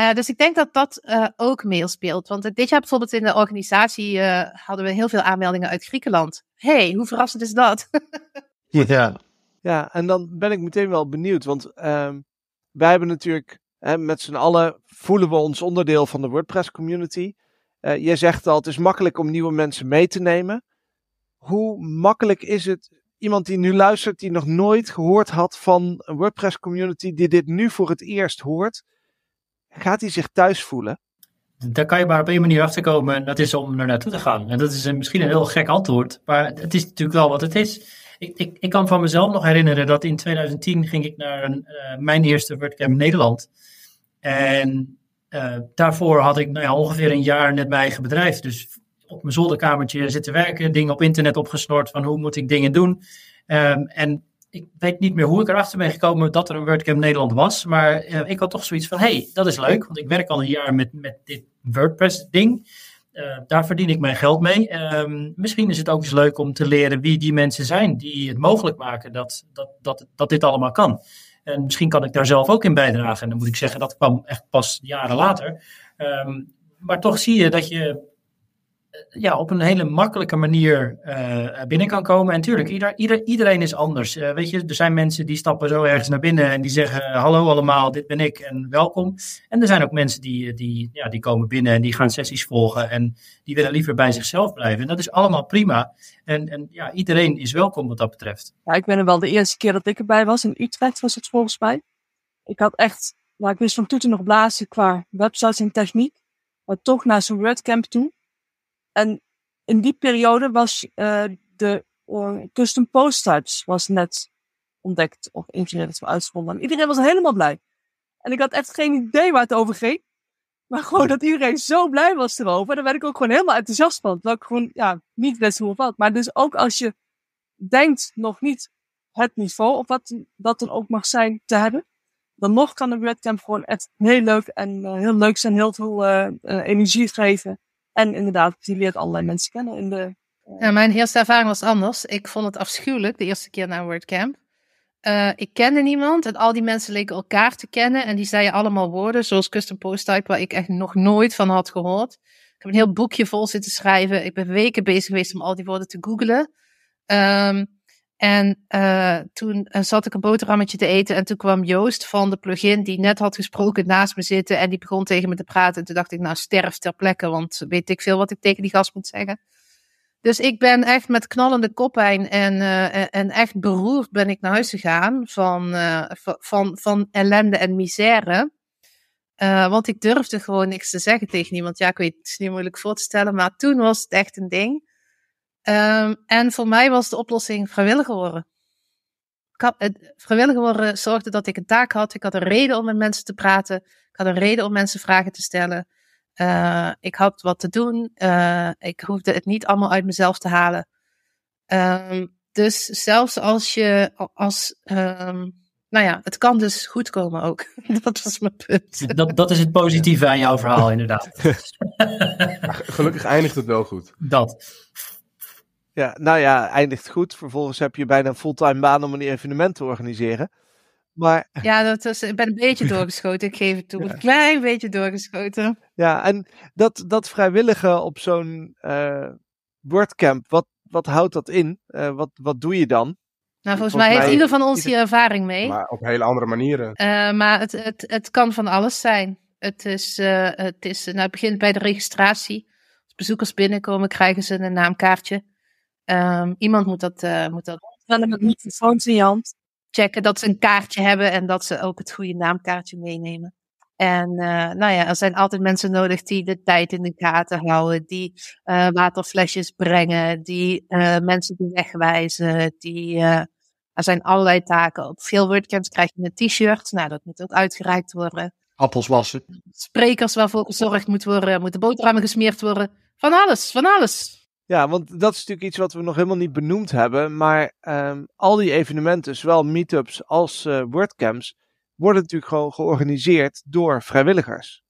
Eh, dus ik denk dat dat eh, ook meespeelt. Want dit jaar bijvoorbeeld in de organisatie eh, hadden we heel veel aanmeldingen uit Griekenland. hey, hoe verrassend is dat? *laughs* ja. ja, en dan ben ik meteen wel benieuwd. Want ehm, wij hebben natuurlijk met z'n allen voelen we ons onderdeel van de WordPress community. jij zegt al, het is makkelijk om nieuwe mensen mee te nemen. Hoe makkelijk is het iemand die nu luistert, die nog nooit gehoord had van een WordPress community, die dit nu voor het eerst hoort? gaat hij zich thuis voelen? Daar kan je maar op één manier achter komen en dat is om er naartoe te gaan. En dat is een, misschien een heel gek antwoord, maar het is natuurlijk wel wat het is. Ik, ik, ik kan van mezelf nog herinneren dat in 2010 ging ik naar een, eh, mijn eerste WordCamp Nederland. En eh, daarvoor had ik nou ongeveer een jaar net mijn eigen bedrijf. Dus op mijn zolderkamertje zitten werken, dingen op internet opgesnort van hoe moet ik dingen doen. Ehm, en ik weet niet meer hoe ik erachter ben gekomen dat er een WordCamp Nederland was. Maar eh, ik had toch zoiets van, hey, dat is leuk. Want ik werk al een jaar met, met dit WordPress ding. Eh, daar verdien ik mijn geld mee. Ehm, misschien is het ook eens leuk om te leren wie die mensen zijn die het mogelijk maken dat, dat, dat, dat dit allemaal kan. En misschien kan ik daar zelf ook in bijdragen. En dan moet ik zeggen, dat kwam echt pas jaren later. Ehm, maar toch zie je dat je eh, ja, op een hele makkelijke manier eh, binnen kan komen. En tuurlijk, ieder, ieder, iedereen is anders. Eh, weet je, er zijn mensen die stappen zo ergens naar binnen en die zeggen: Hallo allemaal, dit ben ik en welkom. En er zijn ook mensen die, die, ja, die komen binnen en die gaan sessies volgen en die willen liever bij zichzelf blijven. En dat is allemaal prima. En, en ja, iedereen is welkom wat dat betreft. Ja, ik ben er wel de eerste keer dat ik erbij was. In Utrecht was het volgens mij. Ik had echt, nou, ik wist van toeten nog blazen qua websites en techniek. Maar toch naar zo'n WordCamp toe en in die periode was eh, de custom post types was net ontdekt of ingericht of uitgevonden. iedereen was helemaal blij. En ik had echt geen idee waar het over ging. Maar gewoon dat iedereen zo blij was erover. Daar werd ik ook gewoon helemaal enthousiast van. Dat ik gewoon ja, niet wist hoe of wat. Maar dus ook als je denkt nog niet het niveau of wat dat dan ook mag zijn te hebben. Dan nog kan de webcamp gewoon echt heel leuk en eh, heel leuk zijn. Heel veel eh, energie geven. En inderdaad, die leert allerlei mensen kennen in de... Ja, eh, nou, mijn eerste ervaring was anders. Ik vond het afschuwelijk de eerste keer naar WordCamp. Uh, ik kende niemand en al die mensen leken elkaar te kennen. En die zeiden allemaal woorden, zoals custom post type, waar ik echt nog nooit van had gehoord. Ik heb een heel boekje vol zitten schrijven. Ik ben weken bezig geweest om al die woorden te googlen. Ehm, en eh, toen eh, zat ik een boterhammetje te eten en toen kwam Joost van de plugin die net had gesproken naast me zitten en die begon tegen me te praten. En toen dacht ik, nou sterf ter plekke, want weet ik veel wat ik tegen die gast moet zeggen. Dus ik ben echt met knallende koppijn en, eh, en echt beroerd ben ik naar huis gegaan van, van, van ellende en misère. want ik durfde gewoon niks te zeggen tegen iemand. Ja, ik weet het is niet moeilijk voor te stellen, maar toen was het echt een ding. Ehm, en voor mij was de oplossing vrijwilliger worden. Vrijwillig het, vrijwilliger worden zorgde dat ik een taak had. Ik had een reden om met mensen te praten. Ik had een reden om mensen vragen te stellen. Eh, ik had wat te doen. Eh, ik hoefde het niet allemaal uit mezelf te halen. Ehm, dus zelfs als je als. Ehm, nou ja, het kan dus goed komen ook. *laughs* Dat was mijn punt. Dat, dat is het positieve aan jouw verhaal, inderdaad. *laughs* Gelukkig eindigt het wel goed. Dat. Ja, nou ja, eindigt goed. Vervolgens heb je bijna een fulltime baan om een evenement te organiseren. Maar... *laughs* Ja, dat was, ik ben een beetje doorgeschoten. Ik geef het toe. *laughs* Een klein beetje doorgeschoten. Ja, en dat, dat vrijwillige op zo'n eh, WordCamp, wat, wat houdt dat in? Eh, wat, wat doe je dan? Nou, volgens, mij heeft ieder van ons hier ervaring mee. Maar op hele andere manieren. Eh, maar het, het, het kan van alles zijn. Het, is, het, is, nou, het begint bij de registratie. Als bezoekers binnenkomen, krijgen ze een naamkaartje. Ehm, iemand moet dat, uh, moet dat wel met microfoons in je hand. Checken dat ze een kaartje hebben en dat ze ook het goede naamkaartje meenemen. En eh, nou ja, er zijn altijd mensen nodig die de tijd in de gaten houden, die eh, waterflesjes brengen, die uh, mensen die wegwijzen, die, er zijn allerlei taken. Op veel WordCamps krijg je een t-shirt, nou dat moet ook uitgereikt worden. Appels wassen. Sprekers waarvoor gezorgd moet worden, moeten boterhammen gesmeerd worden. Van alles, van alles. Ja, want dat is natuurlijk iets wat we nog helemaal niet benoemd hebben. Maar ehm, al die evenementen, zowel meetups als eh, WordCamps, worden natuurlijk gewoon georganiseerd door vrijwilligers.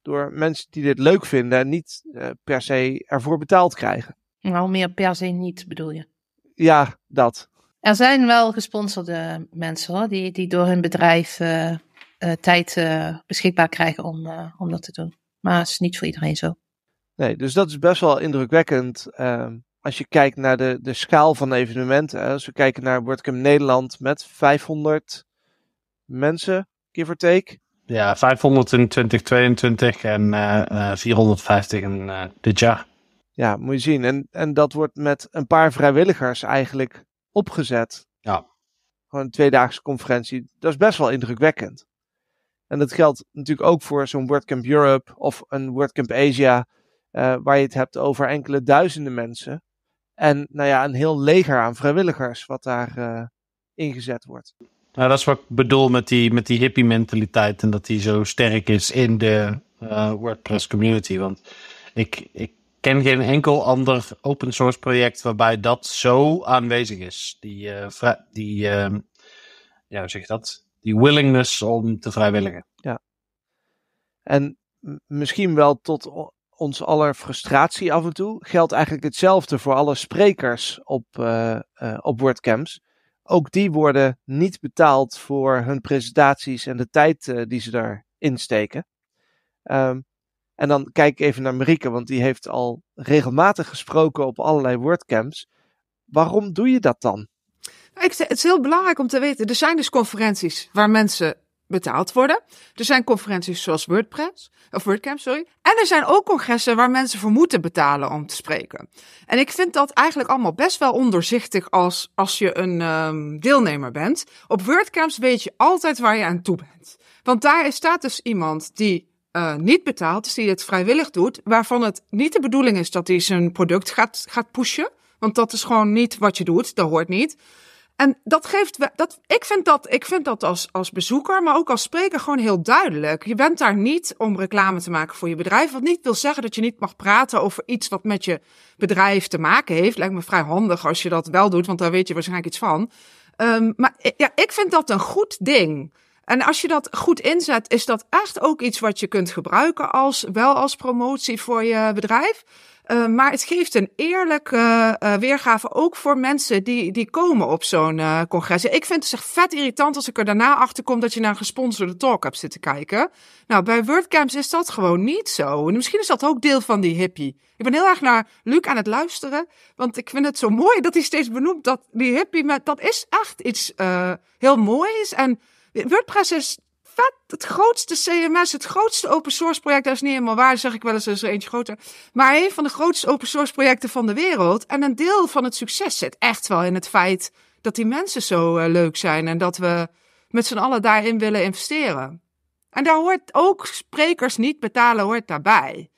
Door mensen die dit leuk vinden en niet eh, per se ervoor betaald krijgen. Nou, meer per se niet bedoel je? Ja, dat. Er zijn wel gesponsorde mensen hoor, die, die door hun bedrijf eh, tijd beschikbaar krijgen om, om dat te doen. Maar het is niet voor iedereen zo. Nee, dus dat is best wel indrukwekkend. Ehm, als je kijkt naar de, de schaal van evenementen. Als we kijken naar WordCamp Nederland met 500 mensen, give or take. Ja, 500 in 2022 en 450 eh, eh, in eh, dit jaar. Ja, moet je zien. En, en dat wordt met een paar vrijwilligers eigenlijk opgezet. Ja. Gewoon een tweedaagse conferentie. Dat is best wel indrukwekkend. En dat geldt natuurlijk ook voor zo'n WordCamp Europe of een WordCamp Asia eh, waar je het hebt over enkele duizenden mensen. En nou ja, een heel leger aan vrijwilligers wat daar eh, ingezet wordt. Nou, dat is wat ik bedoel met die, met die hippie mentaliteit en dat die zo sterk is in de eh, WordPress community. Want ik, ik ken geen enkel ander open source project waarbij dat zo aanwezig is. Die, die ehm, ja, hoe zeg je dat? Die willingness om te vrijwilligen. Ja. En misschien wel tot ons aller frustratie af en toe geldt eigenlijk hetzelfde voor alle sprekers op, uh, op WordCamps. Ook die worden niet betaald voor hun presentaties en de tijd eh, die ze daarin steken. Ehm, en dan kijk ik even naar Marieke, want die heeft al regelmatig gesproken op allerlei WordCamps. Waarom doe je dat dan? Nou, ik, het is heel belangrijk om te weten. Er zijn dus conferenties waar mensen betaald worden. Er zijn conferenties zoals WordPress, of eh, WordCamp, sorry. En er zijn ook congressen waar mensen voor moeten betalen om te spreken. En ik vind dat eigenlijk allemaal best wel ondoorzichtig als, als je een ehm, deelnemer bent. Op WordCamps weet je altijd waar je aan toe bent. Want daar staat dus iemand die eh, niet betaalt, dus die het vrijwillig doet, waarvan het niet de bedoeling is dat hij zijn product gaat, gaat pushen. Want dat is gewoon niet wat je doet, dat hoort niet. En dat geeft, dat, ik vind dat, ik vind dat als, als bezoeker, maar ook als spreker gewoon heel duidelijk. Je bent daar niet om reclame te maken voor je bedrijf. Wat niet wil zeggen dat je niet mag praten over iets wat met je bedrijf te maken heeft. Lijkt me vrij handig als je dat wel doet, want daar weet je waarschijnlijk iets van. Ehm, maar ja, ik vind dat een goed ding. En als je dat goed inzet, is dat echt ook iets wat je kunt gebruiken als wel als promotie voor je bedrijf. Eh, maar het geeft een eerlijke eh, weergave ook voor mensen die, die komen op zo'n eh, congres. Ik vind het dus echt vet irritant als ik er daarna achter kom dat je naar een gesponsorde talk hebt zitten kijken. Nou, bij WordCamps is dat gewoon niet zo. En misschien is dat ook deel van die hippie. Ik ben heel erg naar Luc aan het luisteren, want ik vind het zo mooi dat hij steeds benoemt dat die hippie, maar dat is echt iets heel moois. En WordPress is het grootste CMS, het grootste open source project. Dat is niet helemaal waar, zeg ik wel eens, een is er eentje groter. Maar een van de grootste open source projecten van de wereld. En een deel van het succes zit echt wel in het feit dat die mensen zo eh, leuk zijn. En dat we met z'n allen daarin willen investeren. En daar hoort ook sprekers niet betalen, hoort daarbij.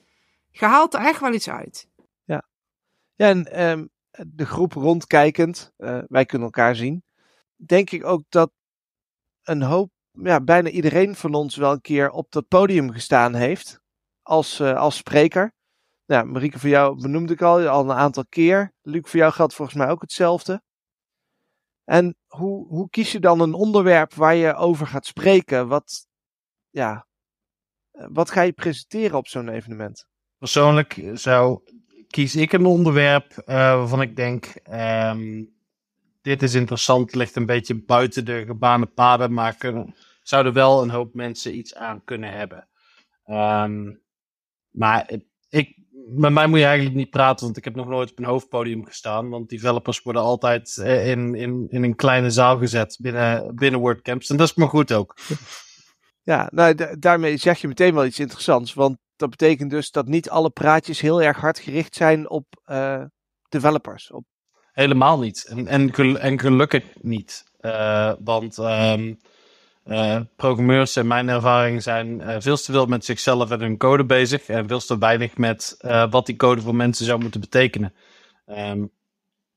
Je haalt er echt wel iets uit. Ja, ja en ehm, de groep rondkijkend, eh, wij kunnen elkaar zien. Denk ik ook dat een hoop ja, bijna iedereen van ons wel een keer op dat podium gestaan heeft als, eh, als spreker. Nou, Marieke, voor jou benoemde ik al, al een aantal keer. Luc, voor jou geldt volgens mij ook hetzelfde. En hoe, hoe kies je dan een onderwerp waar je over gaat spreken? Wat, ja, wat ga je presenteren op zo'n evenement? Persoonlijk zou, kies ik een onderwerp eh, waarvan ik denk, ehm, dit is interessant, ligt een beetje buiten de gebaande paden, maar kunnen, zouden wel een hoop mensen iets aan kunnen hebben. Ehm, maar ik, met mij moet je eigenlijk niet praten, want ik heb nog nooit op een hoofdpodium gestaan. Want developers worden altijd eh, in, in, in een kleine zaal gezet binnen, binnen WordCamps. En dat is maar goed ook. Ja, nou, daarmee zeg je meteen wel iets interessants. Want dat betekent dus dat niet alle praatjes heel erg hard gericht zijn op eh, developers, op Helemaal niet. En, en, en gelukkig niet. Eh, want ehm, eh, programmeurs, in mijn ervaring, zijn eh, veel te veel met zichzelf en hun code bezig. En veel te weinig met wat die code voor mensen zou moeten betekenen. Ehm,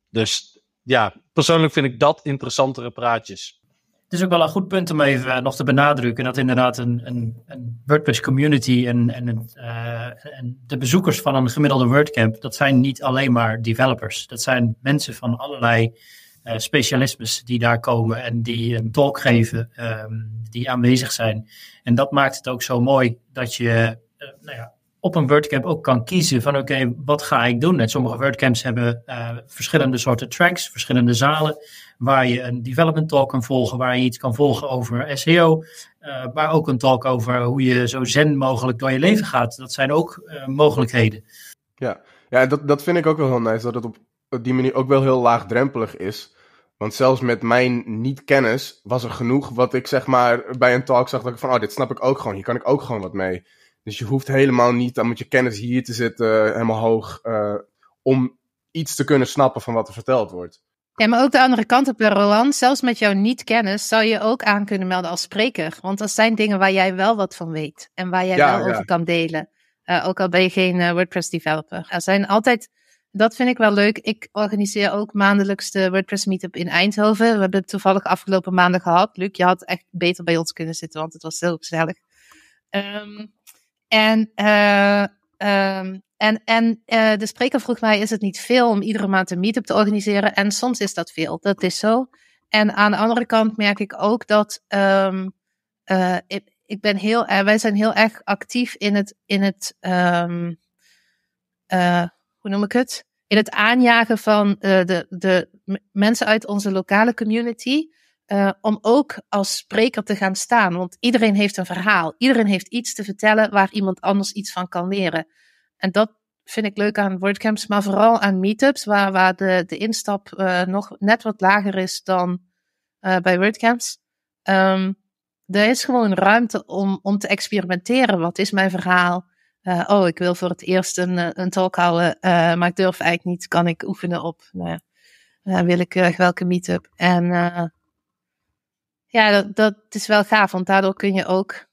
dus ja, persoonlijk vind ik dat interessantere praatjes het is ook wel een goed punt om even eh, nog te benadrukken dat inderdaad een, een, een WordPress community en, en, eh, en, de bezoekers van een gemiddelde WordCamp, dat zijn niet alleen maar developers. Dat zijn mensen van allerlei eh, specialismes die daar komen en die een talk geven, ehm, die aanwezig zijn. En dat maakt het ook zo mooi dat je nou ja, op een WordCamp ook kan kiezen van oké, wat ga ik doen? En sommige WordCamps hebben verschillende soorten tracks, verschillende zalen waar je een development talk kan volgen, waar je iets kan volgen over SEO, uh, eh, maar ook een talk over hoe je zo zen mogelijk door je leven gaat. Dat zijn ook eh, mogelijkheden. Ja, ja dat, dat vind ik ook wel heel nice, dat het op die manier ook wel heel laagdrempelig is. Want zelfs met mijn niet-kennis was er genoeg wat ik zeg maar bij een talk zag dat ik van, oh, dit snap ik ook gewoon, hier kan ik ook gewoon wat mee. Dus je hoeft helemaal niet dan moet je kennis hier te zitten, helemaal hoog, eh, om iets te kunnen snappen van wat er verteld wordt. Ja, maar ook de andere kant op, Roland. Zelfs met jouw niet-kennis zou je ook aan kunnen melden als spreker. Want dat zijn dingen waar jij wel wat van weet. En waar jij wel over kan delen. Eh, ook al ben je geen eh, WordPress-developer. Er zijn altijd, dat vind ik wel leuk. Ik organiseer ook maandelijks de WordPress-meetup in Eindhoven. We hebben het toevallig afgelopen maanden gehad. Luc, je had echt beter bij ons kunnen zitten, want het was heel gezellig. Um, en eh, ehm, en, en eh, de spreker vroeg mij: is het niet veel om iedere maand een meetup te organiseren? En soms is dat veel, dat is zo. En aan de andere kant merk ik ook dat ehm, eh, ik, ben heel, eh, wij zijn heel erg actief in het, in het ehm, hoe noem ik het? In het aanjagen van de, de mensen uit onze lokale community. om ook als spreker te gaan staan. Want iedereen heeft een verhaal. Iedereen heeft iets te vertellen waar iemand anders iets van kan leren. En dat vind ik leuk aan WordCamps, maar vooral aan meetups, waar, waar de, de instap eh, nog net wat lager is dan eh, bij WordCamps. Um, er is gewoon ruimte om, om te experimenteren. Wat is mijn verhaal? Eh, oh, ik wil voor het eerst een, een talk houden, maar ik durf eigenlijk niet. Kan ik oefenen op nou, ik welke meetup? En ja, dat, dat is wel gaaf, want daardoor kun je ook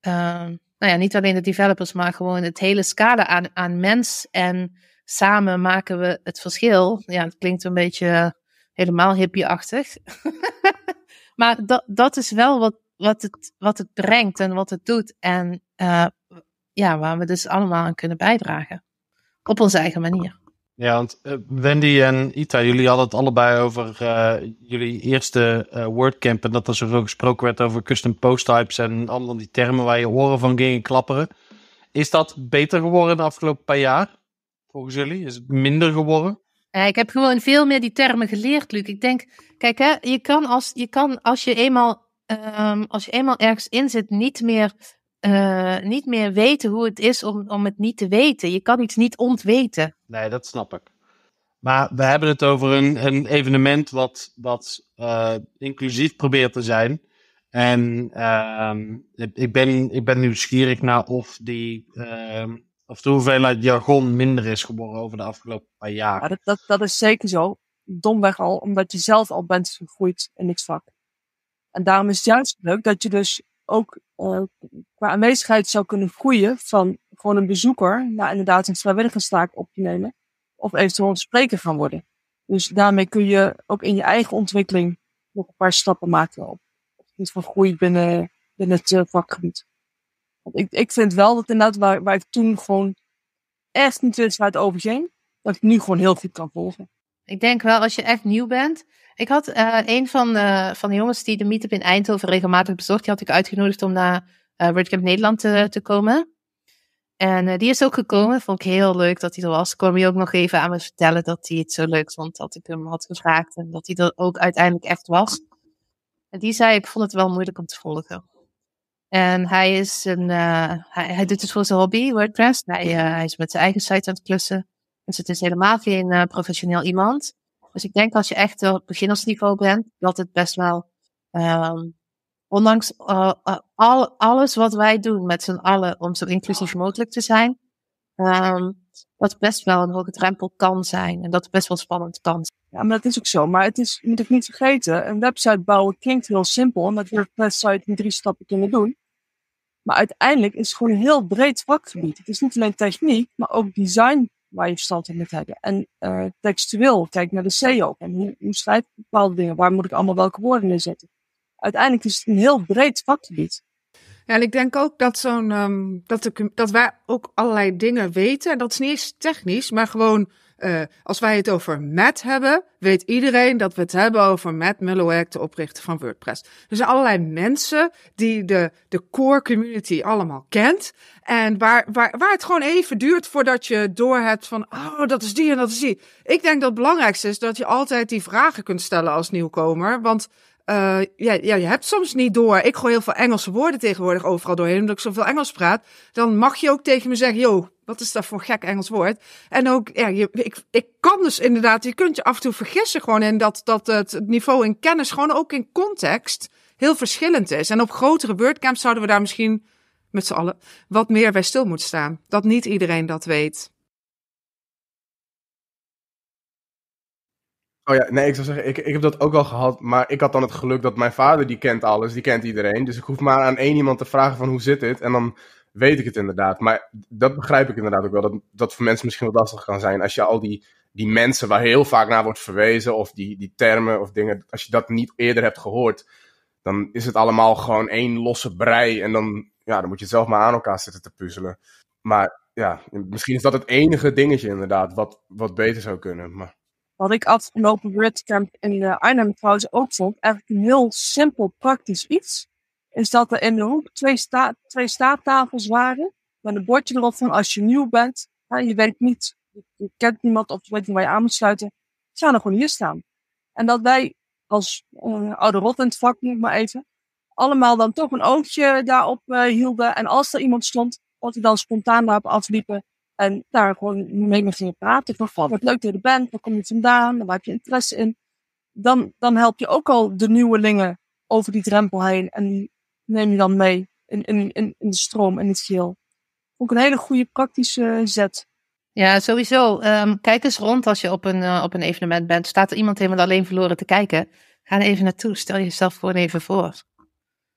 ehm, nou ja, niet alleen de developers, maar gewoon het hele scala aan, aan mens. En samen maken we het verschil. Ja, het klinkt een beetje helemaal hippieachtig. *laughs* maar dat, dat is wel wat, wat, het, wat het brengt en wat het doet. En eh, ja, waar we dus allemaal aan kunnen bijdragen. Op onze eigen manier. Ja, want eh, Wendy en Ita, jullie hadden het allebei over eh, jullie eerste eh, WordCamp. En dat er zoveel gesproken werd over custom post types en allemaal die termen waar je horen van ging klapperen. Is dat beter geworden de afgelopen paar jaar? Volgens jullie? Is het minder geworden? ik heb gewoon veel meer die termen geleerd, Luc. Ik denk, kijk, hè, je, kan als, je kan als je eenmaal, ehm, als je eenmaal ergens in zit, niet meer eh, niet meer weten hoe het is om, om het niet te weten. Je kan iets niet ontweten. Nee, dat snap ik. Maar we hebben het over een, een evenement wat, wat eh, inclusief probeert te zijn. En ehm, ik, ben, ik ben nieuwsgierig naar of, die, ehm, of de hoeveelheid jargon minder is geworden over de afgelopen paar jaar. dat, dat, dat is zeker zo. Domweg al, omdat je zelf al bent gegroeid in dit vak. En daarom is het juist leuk dat je dus ook eh, qua aanwezigheid zou kunnen groeien van gewoon een bezoeker naar inderdaad een vrijwilligerstaak op te nemen. Of eventueel een spreker gaan worden. Dus daarmee kun je ook in je eigen ontwikkeling nog een paar stappen maken op het van groei binnen, binnen het eh, vakgebied. Want ik, ik vind wel dat inderdaad waar, waar ik toen gewoon echt niet wist waar het over ging, dat ik nu gewoon heel goed kan volgen. Ik denk wel als je echt nieuw bent, ik had uh, een van de, eh, van de jongens die de meetup in Eindhoven regelmatig bezocht, die had ik uitgenodigd om naar uh, eh, WordCamp Nederland te, komen. En die is ook gekomen. Vond ik heel leuk dat hij er was. Ik kwam hij ook nog even aan me vertellen dat hij het zo leuk vond dat ik hem had gevraagd. En dat hij er ook uiteindelijk echt was. En die zei, ik vond het wel moeilijk om te volgen. En hij is een, hij, doet het voor zijn hobby, WordPress. Hij, hij is met zijn eigen site aan het klussen. Dus het is helemaal geen professioneel iemand. Dus ik denk als je echt op beginnersniveau bent, dat het best wel, ehm, ondanks eh, eh, al, alles wat wij doen met z'n allen om zo inclusief mogelijk te zijn, ehm, dat best wel een hoge drempel kan zijn en dat best wel spannend kan zijn. Ja, maar dat is ook zo. Maar het is, moet ik niet vergeten, een website bouwen klinkt heel simpel, omdat je een website in drie stappen kunnen doen. Maar uiteindelijk is het gewoon een heel breed vakgebied. Het is niet alleen techniek, maar ook design waar je verstand in moet hebben. En uh, eh, textueel, kijk naar de SEO. En hoe, hoe schrijf ik bepaalde dingen? Waar moet ik allemaal welke woorden in zetten? Uiteindelijk is het een heel breed vakgebied. Ja, en ik denk ook dat, zo'n, ehm, dat, de, dat wij ook allerlei dingen weten. En dat is niet technisch, maar gewoon eh, als wij het over Matt hebben, weet iedereen dat we het hebben over Matt Milowak, de oprichter van WordPress. Er zijn allerlei mensen die de, de core community allemaal kent. En waar, waar, waar het gewoon even duurt voordat je door doorhebt van, oh, dat is die en dat is die. Ik denk dat het belangrijkste is dat je altijd die vragen kunt stellen als nieuwkomer. Want uh, ja, ja, je hebt soms niet door. Ik gooi heel veel Engelse woorden tegenwoordig overal doorheen, omdat ik zoveel Engels praat. Dan mag je ook tegen me zeggen, yo, wat is dat voor een gek Engels woord? En ook, ja, je, ik, ik kan dus inderdaad, je kunt je af en toe vergissen gewoon in dat, dat het niveau in kennis gewoon ook in context heel verschillend is. En op grotere WordCamps zouden we daar misschien met z'n allen wat meer bij stil moeten staan. Dat niet iedereen dat weet. Oh ja, nee, ik zou zeggen, ik, ik heb dat ook al gehad, maar ik had dan het geluk dat mijn vader, die kent alles, die kent iedereen. Dus ik hoef maar aan één iemand te vragen van hoe zit dit? En dan weet ik het inderdaad. Maar dat begrijp ik inderdaad ook wel, dat dat voor mensen misschien wel lastig kan zijn. Als je al die, die mensen waar heel vaak naar wordt verwezen, of die, die termen of dingen, als je dat niet eerder hebt gehoord, dan is het allemaal gewoon één losse brei. En dan, ja, dan moet je het zelf maar aan elkaar zitten te puzzelen. Maar ja, misschien is dat het enige dingetje inderdaad, wat, wat beter zou kunnen. Maar... Wat ik afgelopen WordCamp in eh, Arnhem trouwens ook vond, eigenlijk een heel simpel praktisch iets, is dat er in de hoek twee, sta twee staattafels waren met een bordje erop van als je nieuw bent, je weet niet, je kent niemand of je weet niet waar je aan moet sluiten, ga er gewoon hier staan. En dat wij als eh, oude rot in het vak, noem maar even, allemaal dan toch een oogje daarop eh, hielden. En als er iemand stond, wat hij dan spontaan daarop afliepen en daar gewoon mee met je praten. Van, wat leuk dat je er bent. Waar kom je vandaan? Waar heb je interesse in? Dan, dan help je ook al de nieuwelingen over die drempel heen. En die neem je dan mee in, in, in, de stroom in het geheel. Ook een hele goede praktische eh, zet. Ja, sowieso. Ehm, kijk eens rond als je op een, eh, op een evenement bent. Staat er iemand helemaal alleen verloren te kijken? Ga er even naartoe. Stel jezelf gewoon even voor.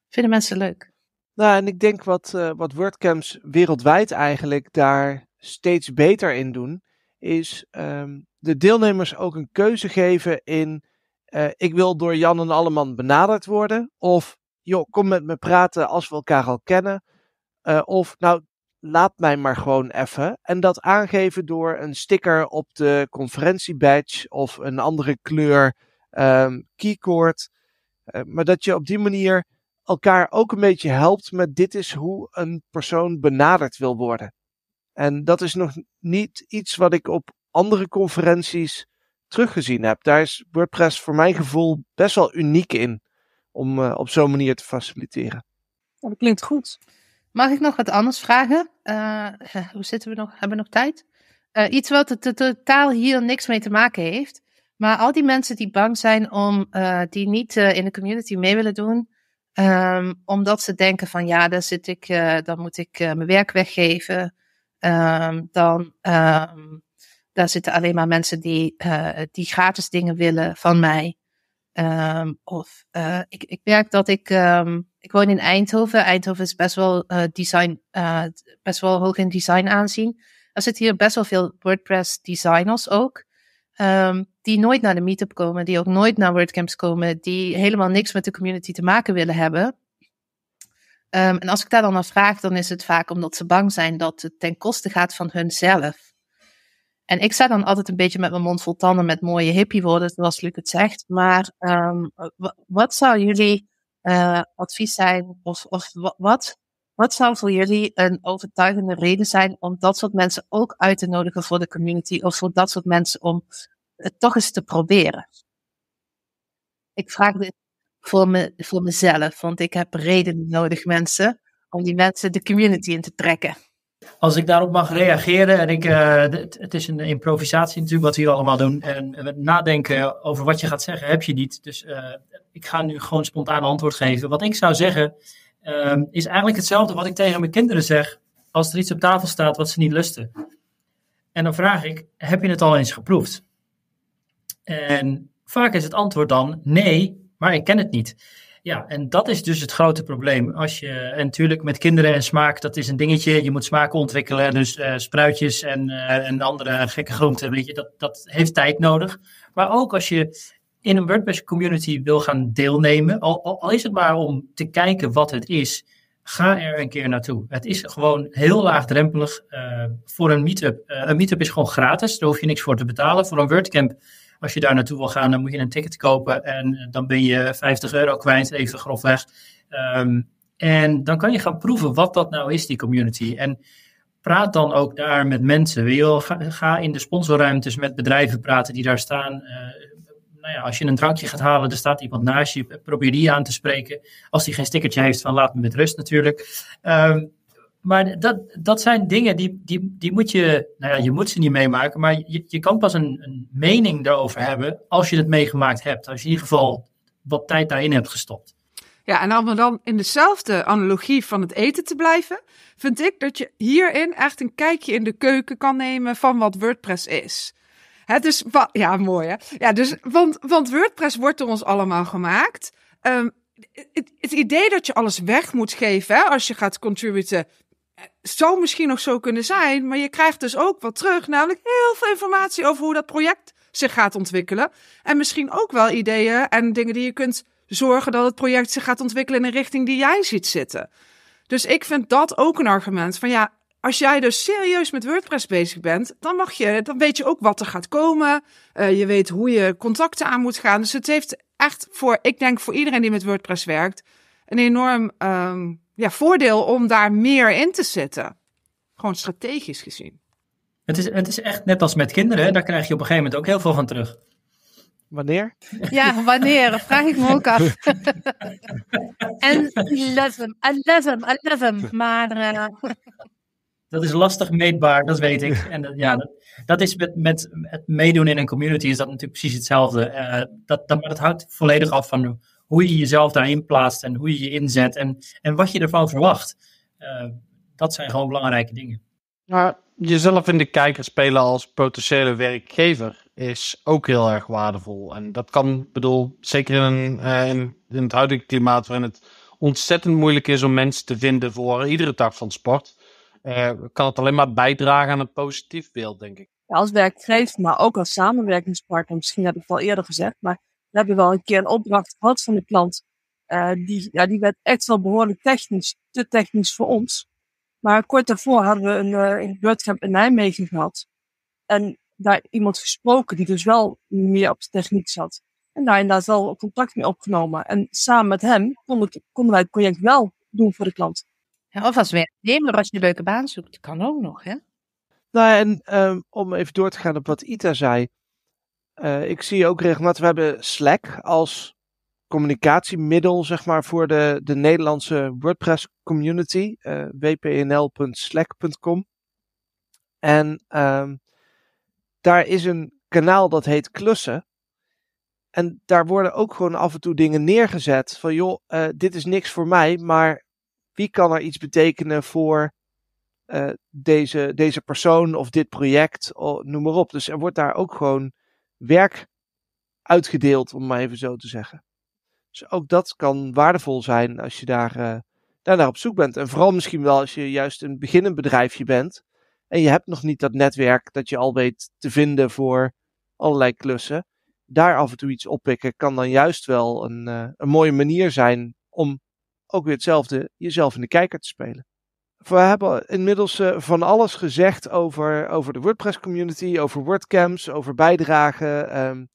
Vinden mensen leuk. Nou, en ik denk wat, eh, wat WordCamps wereldwijd eigenlijk daar steeds beter in doen, is ehm, de deelnemers ook een keuze geven in eh, ik wil door Jan en Alleman benaderd worden. Of joh, kom met me praten als we elkaar al kennen. Eh, of nou, laat mij maar gewoon even. En dat aangeven door een sticker op de conferentiebadge of een andere kleur um, keycord. Eh, maar dat je op die manier elkaar ook een beetje helpt met dit is hoe een persoon benaderd wil worden. En dat is nog niet iets wat ik op andere conferenties teruggezien heb. Daar is WordPress voor mijn gevoel best wel uniek in om eh, op zo'n manier te faciliteren. dat klinkt goed. Mag ik nog wat anders vragen? Eh, eh, hoe zitten we nog? Hebben we nog tijd? iets wat totaal hier niks mee te maken heeft. Maar al die mensen die bang zijn om, die niet in de community mee willen doen, ehm, omdat ze denken van ja, daar zit ik, dan moet ik mijn werk weggeven. Ehm, dan ehm, daar zitten alleen maar mensen die, eh, die gratis dingen willen van mij. Ehm, of eh, ik, ik merk dat ik, ik woon in Eindhoven. Eindhoven is best wel eh, design, best wel hoog in design aanzien. Er zitten hier best wel veel WordPress designers ook. die nooit naar de meetup komen, die ook nooit naar WordCamps komen, die helemaal niks met de community te maken willen hebben. Ehm, en als ik daar dan naar vraag, dan is het vaak omdat ze bang zijn dat het ten koste gaat van hunzelf. En ik sta dan altijd een beetje met mijn mond vol tanden met mooie hippie-woorden, zoals Luc het zegt. Maar ehm, wat zou jullie eh, advies zijn, of, wat, wat zou voor jullie een overtuigende reden zijn om dat soort mensen ook uit te nodigen voor de community, of voor dat soort mensen om het toch eens te proberen? Ik vraag dit voor, me, voor mezelf. Want ik heb reden nodig, mensen, om die mensen de community in te trekken. Als ik daarop mag reageren, en ik, eh, het, is een improvisatie natuurlijk wat we hier allemaal doen. En nadenken over wat je gaat zeggen heb je niet. Dus eh, ik ga nu gewoon spontaan antwoord geven. Wat ik zou zeggen, ehm, is eigenlijk hetzelfde wat ik tegen mijn kinderen zeg. Als er iets op tafel staat wat ze niet lusten. En dan vraag ik, heb je het al eens geproefd? En vaak is het antwoord dan, nee, maar ik ken het niet. Ja, en dat is dus het grote probleem. Als je, en natuurlijk met kinderen en smaak, dat is een dingetje. Je moet smaak ontwikkelen, dus eh, spruitjes en, eh, en andere gekke groenten, weet je, dat, dat heeft tijd nodig. Maar ook als je in een WordPress community wil gaan deelnemen, al, al, is het maar om te kijken wat het is, ga er een keer naartoe. Het is gewoon heel laagdrempelig eh, voor een meetup. een meetup is gewoon gratis, daar hoef je niks voor te betalen. Voor een WordCamp als je daar naartoe wil gaan, dan moet je een ticket kopen en eh, dan ben je 50 euro kwijt, even grofweg. Um, en dan kan je gaan proeven wat dat nou is, die community. En praat dan ook daar met mensen. Wil ga, in de sponsorruimtes met bedrijven praten die daar staan. Eh, nou ja, als je een drankje gaat halen, er staat iemand naast je. Probeer die aan te spreken. Als die geen stickertje heeft, van laat me met rust natuurlijk. Um, maar dat, dat zijn dingen die, die, die moet je, nou ja, je moet ze niet meemaken, maar je, je kan pas een, een mening daarover hebben als je het meegemaakt hebt. Als je in ieder geval wat tijd daarin hebt gestopt. Ja, en om dan in dezelfde analogie van het eten te blijven, vind ik dat je hierin echt een kijkje in de keuken kan nemen van wat WordPress is. is dus wat, ja, mooi hè. Ja, dus, want, want WordPress wordt door ons allemaal gemaakt. Ehm, het, het, idee dat je alles weg moet geven als je gaat contributen, zou misschien nog zo kunnen zijn, maar je krijgt dus ook wat terug, namelijk heel veel informatie over hoe dat project zich gaat ontwikkelen. En misschien ook wel ideeën en dingen die je kunt zorgen dat het project zich gaat ontwikkelen in de richting die jij ziet zitten. Dus ik vind dat ook een argument van ja, als jij dus serieus met WordPress bezig bent, dan mag je, dan weet je ook wat er gaat komen. Eh, je weet hoe je contacten aan moet gaan. Dus het heeft echt voor, ik denk voor iedereen die met WordPress werkt, een enorm um, ja, voordeel om daar meer in te zetten. Gewoon strategisch gezien. Het is, het is echt net als met kinderen, daar krijg je op een gegeven moment ook heel veel van terug. Wanneer? Ja, wanneer? Vraag ik me ook af. *laughs* en love him, I love him, I love him. Maar. Eh, dat is lastig meetbaar, dat weet ik. En dat, eh, ja, dat, dat is met, met, het meedoen in een community is dat natuurlijk precies hetzelfde. Eh, dat, dat, maar dat houdt volledig af van hoe je jezelf daarin plaatst en hoe je je inzet en, en wat je ervan verwacht. Eh, dat zijn gewoon belangrijke dingen. Maar nou, jezelf in de kijker spelen als potentiële werkgever is ook heel erg waardevol. En dat kan, bedoel, zeker eh, in, in, het huidige klimaat waarin het ontzettend moeilijk is om mensen te vinden voor iedere dag van sport, eh, kan het alleen maar bijdragen aan een positief beeld, denk ik. als werkgever, maar ook als samenwerkingspartner, misschien heb ik het al eerder gezegd, maar we hebben wel een keer een opdracht gehad van de klant. Eh, die, ja, die werd echt wel behoorlijk technisch, te technisch voor ons. Maar kort daarvoor hadden we een, uh, eh, een WordCamp in Nijmegen gehad. En daar iemand gesproken die dus wel meer op de techniek zat. En daar inderdaad wel contact mee opgenomen. En samen met hem konden, konden wij het project wel doen voor de klant. of als werknemer, als je een leuke baan zoekt, kan ook nog, hè? Nou, en ehm, om even door te gaan op wat Ita zei. Eh, ik zie ook regelmatig, we hebben Slack als communicatiemiddel, zeg maar, voor de, de Nederlandse WordPress community, uh, eh, wpnl.slack.com. En ehm, daar is een kanaal dat heet Klussen. En daar worden ook gewoon af en toe dingen neergezet. Van joh, eh, dit is niks voor mij, maar wie kan er iets betekenen voor deze, deze persoon of dit project, noem maar op. Dus er wordt daar ook gewoon werk uitgedeeld, om maar even zo te zeggen. Dus ook dat kan waardevol zijn als je daar, eh, daar naar op zoek bent. En vooral misschien wel als je juist een beginnend bedrijfje bent. En je hebt nog niet dat netwerk dat je al weet te vinden voor allerlei klussen. Daar af en toe iets oppikken kan dan juist wel een, eh, een mooie manier zijn om ook weer hetzelfde jezelf in de kijker te spelen we hebben inmiddels eh, van alles gezegd over, over de WordPress community, over WordCamps, over bijdragen. Ehm,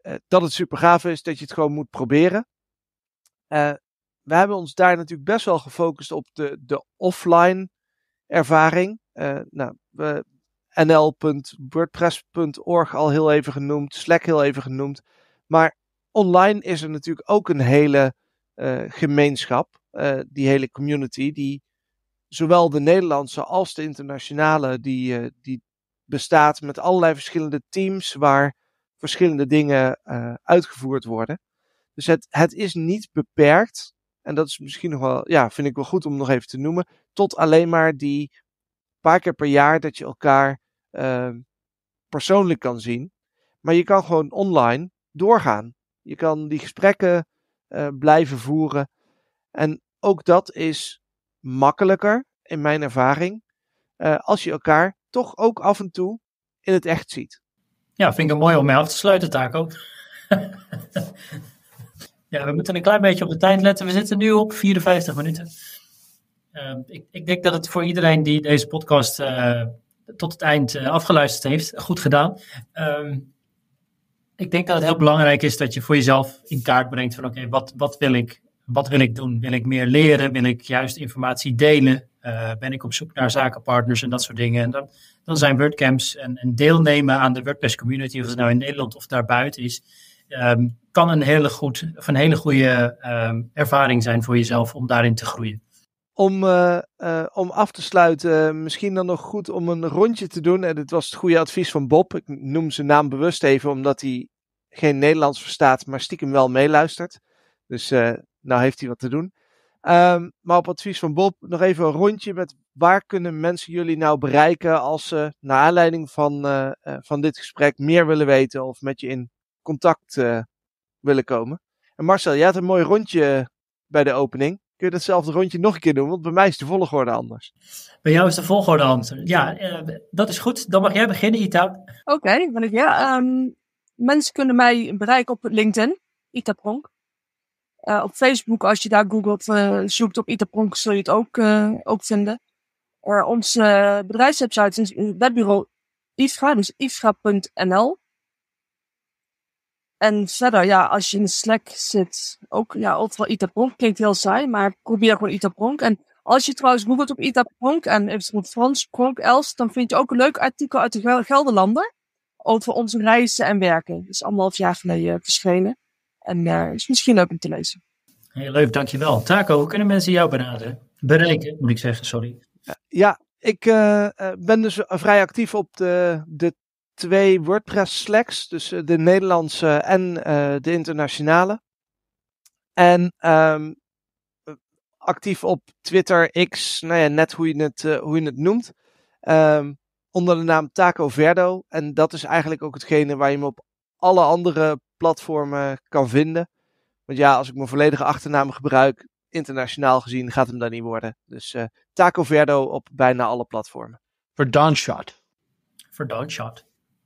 eh, dat het super gaaf is, dat je het gewoon moet proberen. Eh, we hebben ons daar natuurlijk best wel gefocust op de, de offline ervaring. nou, nl.wordpress.org al heel even genoemd, Slack heel even genoemd. Maar online is er natuurlijk ook een hele gemeenschap, die hele community, die zowel de Nederlandse als de internationale, die, eh, die bestaat met allerlei verschillende teams waar verschillende dingen eh, uitgevoerd worden. Dus het, het is niet beperkt, en dat is misschien nog wel, ja, vind ik wel goed om nog even te noemen, tot alleen maar die paar keer per jaar dat je elkaar ehm, persoonlijk kan zien. Maar je kan gewoon online doorgaan. Je kan die gesprekken eh, blijven voeren. En ook dat is makkelijker, in mijn ervaring, eh, als je elkaar toch ook af en toe in het echt ziet. Ja, vind ik het mooi om mee af te sluiten, Taco. *laughs* ja, we moeten een klein beetje op de tijd letten. We zitten nu op 54 minuten. Ehm, ik, ik, denk dat het voor iedereen die deze podcast eh, tot het eind eh, afgeluisterd heeft, goed gedaan. Um, ik denk dat het heel belangrijk is dat je voor jezelf in kaart brengt van oké, wat, wat wil ik? wat wil ik doen? Wil ik meer leren? Wil ik juist informatie delen? Eh, ben ik op zoek naar zakenpartners en dat soort dingen? En dan, dan zijn WordCamps en, en, deelnemen aan de WordPress community, of het nou in Nederland of daarbuiten is, ehm, kan een hele, goed, of hele goede ehm, ervaring zijn voor jezelf om daarin te groeien. Om, eh, eh, om af te sluiten, misschien dan nog goed om een rondje te doen. En dit was het goede advies van Bob. Ik noem zijn naam bewust even, omdat hij geen Nederlands verstaat, maar stiekem wel meeluistert. Dus nou heeft hij wat te doen. Ehm, maar op advies van Bob nog even een rondje met waar kunnen mensen jullie nou bereiken als ze naar aanleiding van, eh, eh, van dit gesprek meer willen weten of met je in contact eh, willen komen. En Marcel, jij had een mooi rondje bij de opening. Kun je datzelfde rondje nog een keer doen? Want bij mij is de volgorde anders. Bij jou is de volgorde anders. Ja, dat is goed. Dan mag jij beginnen, Ita. Oké, okay, ja. Ehm, mensen kunnen mij bereiken op LinkedIn, Ita Pronk. Eh, op Facebook, als je daar googelt, eh, zoekt op Itapronk, zul je het ook, eh, ook vinden. onze bedrijfswebsite is webbureau IFRA, dus ifra.nl. En verder, ja, als je in Slack zit, ook ja, overal Itapronk, klinkt heel saai, maar probeer gewoon Itapronk. En als je trouwens googelt op Itapronk en eventueel Frans Pronk Els, dan vind je ook een leuk artikel uit de Gelderlander over onze reizen en werken. Dat is anderhalf jaar geleden verschenen. En eh, is misschien leuk om te lezen. Heel leuk, dankjewel. Taco, hoe kunnen mensen jou benaderen? Bereiken, moet ik zeggen, sorry. Eh, ja, ik eh, ben dus vrij actief op de, de twee WordPress slacks. Dus de Nederlandse en de internationale. En ehm, actief op Twitter, X, nou ja, net hoe je het, hoe je het noemt. Ehm, onder de naam Taco Verdo. En dat is eigenlijk ook hetgene waar je me op alle andere platformen kan vinden. Want ja, als ik mijn volledige achternaam gebruik, internationaal gezien, gaat hem dat niet worden. Dus eh, Taco Verdo op bijna alle platformen. Voor Dawnshot.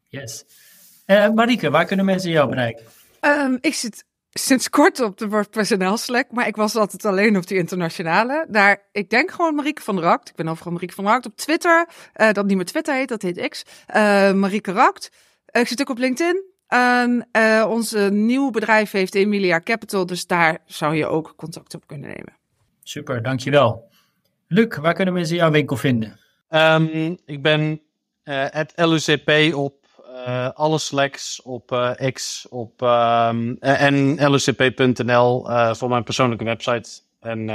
yes. Uh, eh, Marike, waar kunnen mensen jou bereiken? Ehm, ik zit sinds kort op de WordPress.nl Slack, maar ik was altijd alleen op die internationale. Daar, ik denk gewoon Marieke van Rakt. Ik ben overal Marieke van Rakt op Twitter. Eh, dat niet meer Twitter heet, dat heet X. Uh, Marieke Rakt. ik zit ook op LinkedIn. En ehm, uh, eh, eh, nieuw bedrijf heeft Emilia Capital, dus daar zou je ook contact op kunnen nemen. Super, dankjewel. Luc, waar kunnen mensen jouw winkel vinden? Ehm, ik ben het eh, LUCP op alle slacks, op X op, ehm, en LUCP.nl voor mijn persoonlijke website. En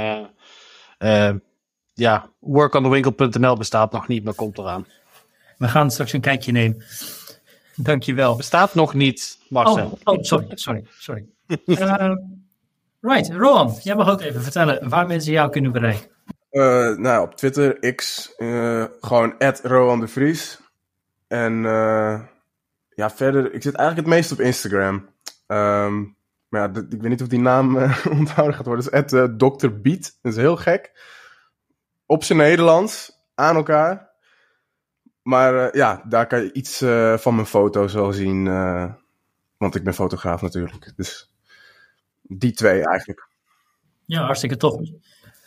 ja, workonthewinkel.nl bestaat nog niet, maar komt eraan. We gaan straks een kijkje nemen. Dankjewel. Bestaat nog niet, Marcel. Oh, oh sorry, sorry, sorry. *laughs* Eh, right, Roan, jij mag ook even vertellen waar mensen jou kunnen bereiken. Uh, nou, op Twitter, X, uh, gewoon Roan de Vries. En ja, verder, ik zit eigenlijk het meest op Instagram. Ehm, maar ja, ik weet niet of die naam *laughs* onthouden gaat worden. Het is dus Dr. dat is heel gek. Op zijn Nederlands, aan elkaar. Maar eh, ja, daar kan je iets eh, van mijn foto's wel zien. Eh, want ik ben fotograaf natuurlijk. Dus die twee eigenlijk. Ja, hartstikke tof.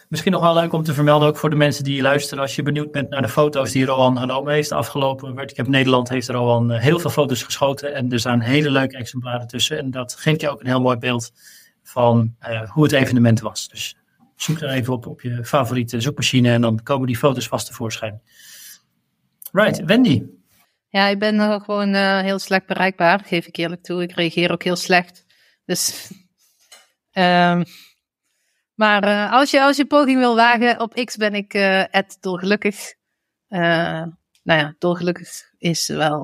Misschien nog wel leuk om te vermelden, ook voor de mensen die luisteren, als je benieuwd bent naar de foto's die Rowan genomen heeft. Afgelopen heb Nederland heeft Rowan heel veel foto's geschoten en er zijn hele leuke exemplaren tussen. En dat geeft je ook een heel mooi beeld van hoe het evenement was. Dus zoek er even op op je favoriete zoekmachine en dan komen die foto's vast tevoorschijn. Right, Wendy. Ja, ik ben gewoon eh, heel slecht bereikbaar, geef ik eerlijk toe. Ik reageer ook heel slecht. Dus. *laughs* Ehm, maar eh, als, je, als je poging wil wagen, op X ben ik uh, eh, dolgelukkig. Uh, nou ja, dolgelukkig is wel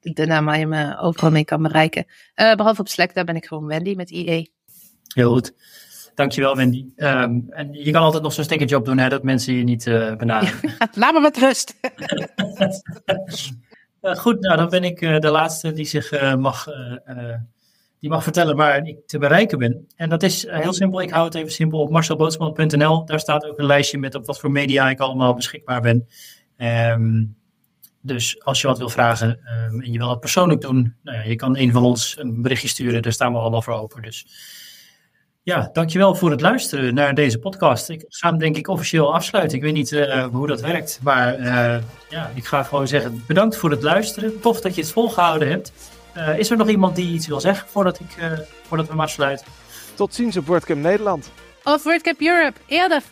de naam waar je me overal mee kan bereiken. behalve op Slack, daar ben ik gewoon Wendy met IE. Heel goed. Dankjewel, Wendy. Um, en je kan altijd nog zo'n stickertje job doen, hè, dat mensen je niet uh, benaderen. *laughs* Laat me met rust. *laughs* *laughs* Eh, goed, nou dan ben ik eh, de laatste die zich mag, die mag vertellen waar ik te bereiken ben. En dat is heel simpel, ik hou het even simpel op marcelbootsman.nl. Daar staat ook een lijstje met op wat voor media ik allemaal beschikbaar ben. Ehm, dus als je wat wil vragen ehm, en je wil dat persoonlijk doen, nou ja, je kan een van ons een berichtje sturen. Daar staan we allemaal voor open. Dus ja, dankjewel voor het luisteren naar deze podcast. Ik ga hem denk ik officieel afsluiten. Ik weet niet eh, hoe dat werkt, maar eh, ja, ik ga gewoon zeggen bedankt voor het luisteren. Tof dat je het volgehouden hebt. Eh, is er nog iemand die iets wil zeggen voordat, ik, voordat we hem afsluiten? Tot ziens op WordCamp Nederland. Of WordCamp Europe, eerder.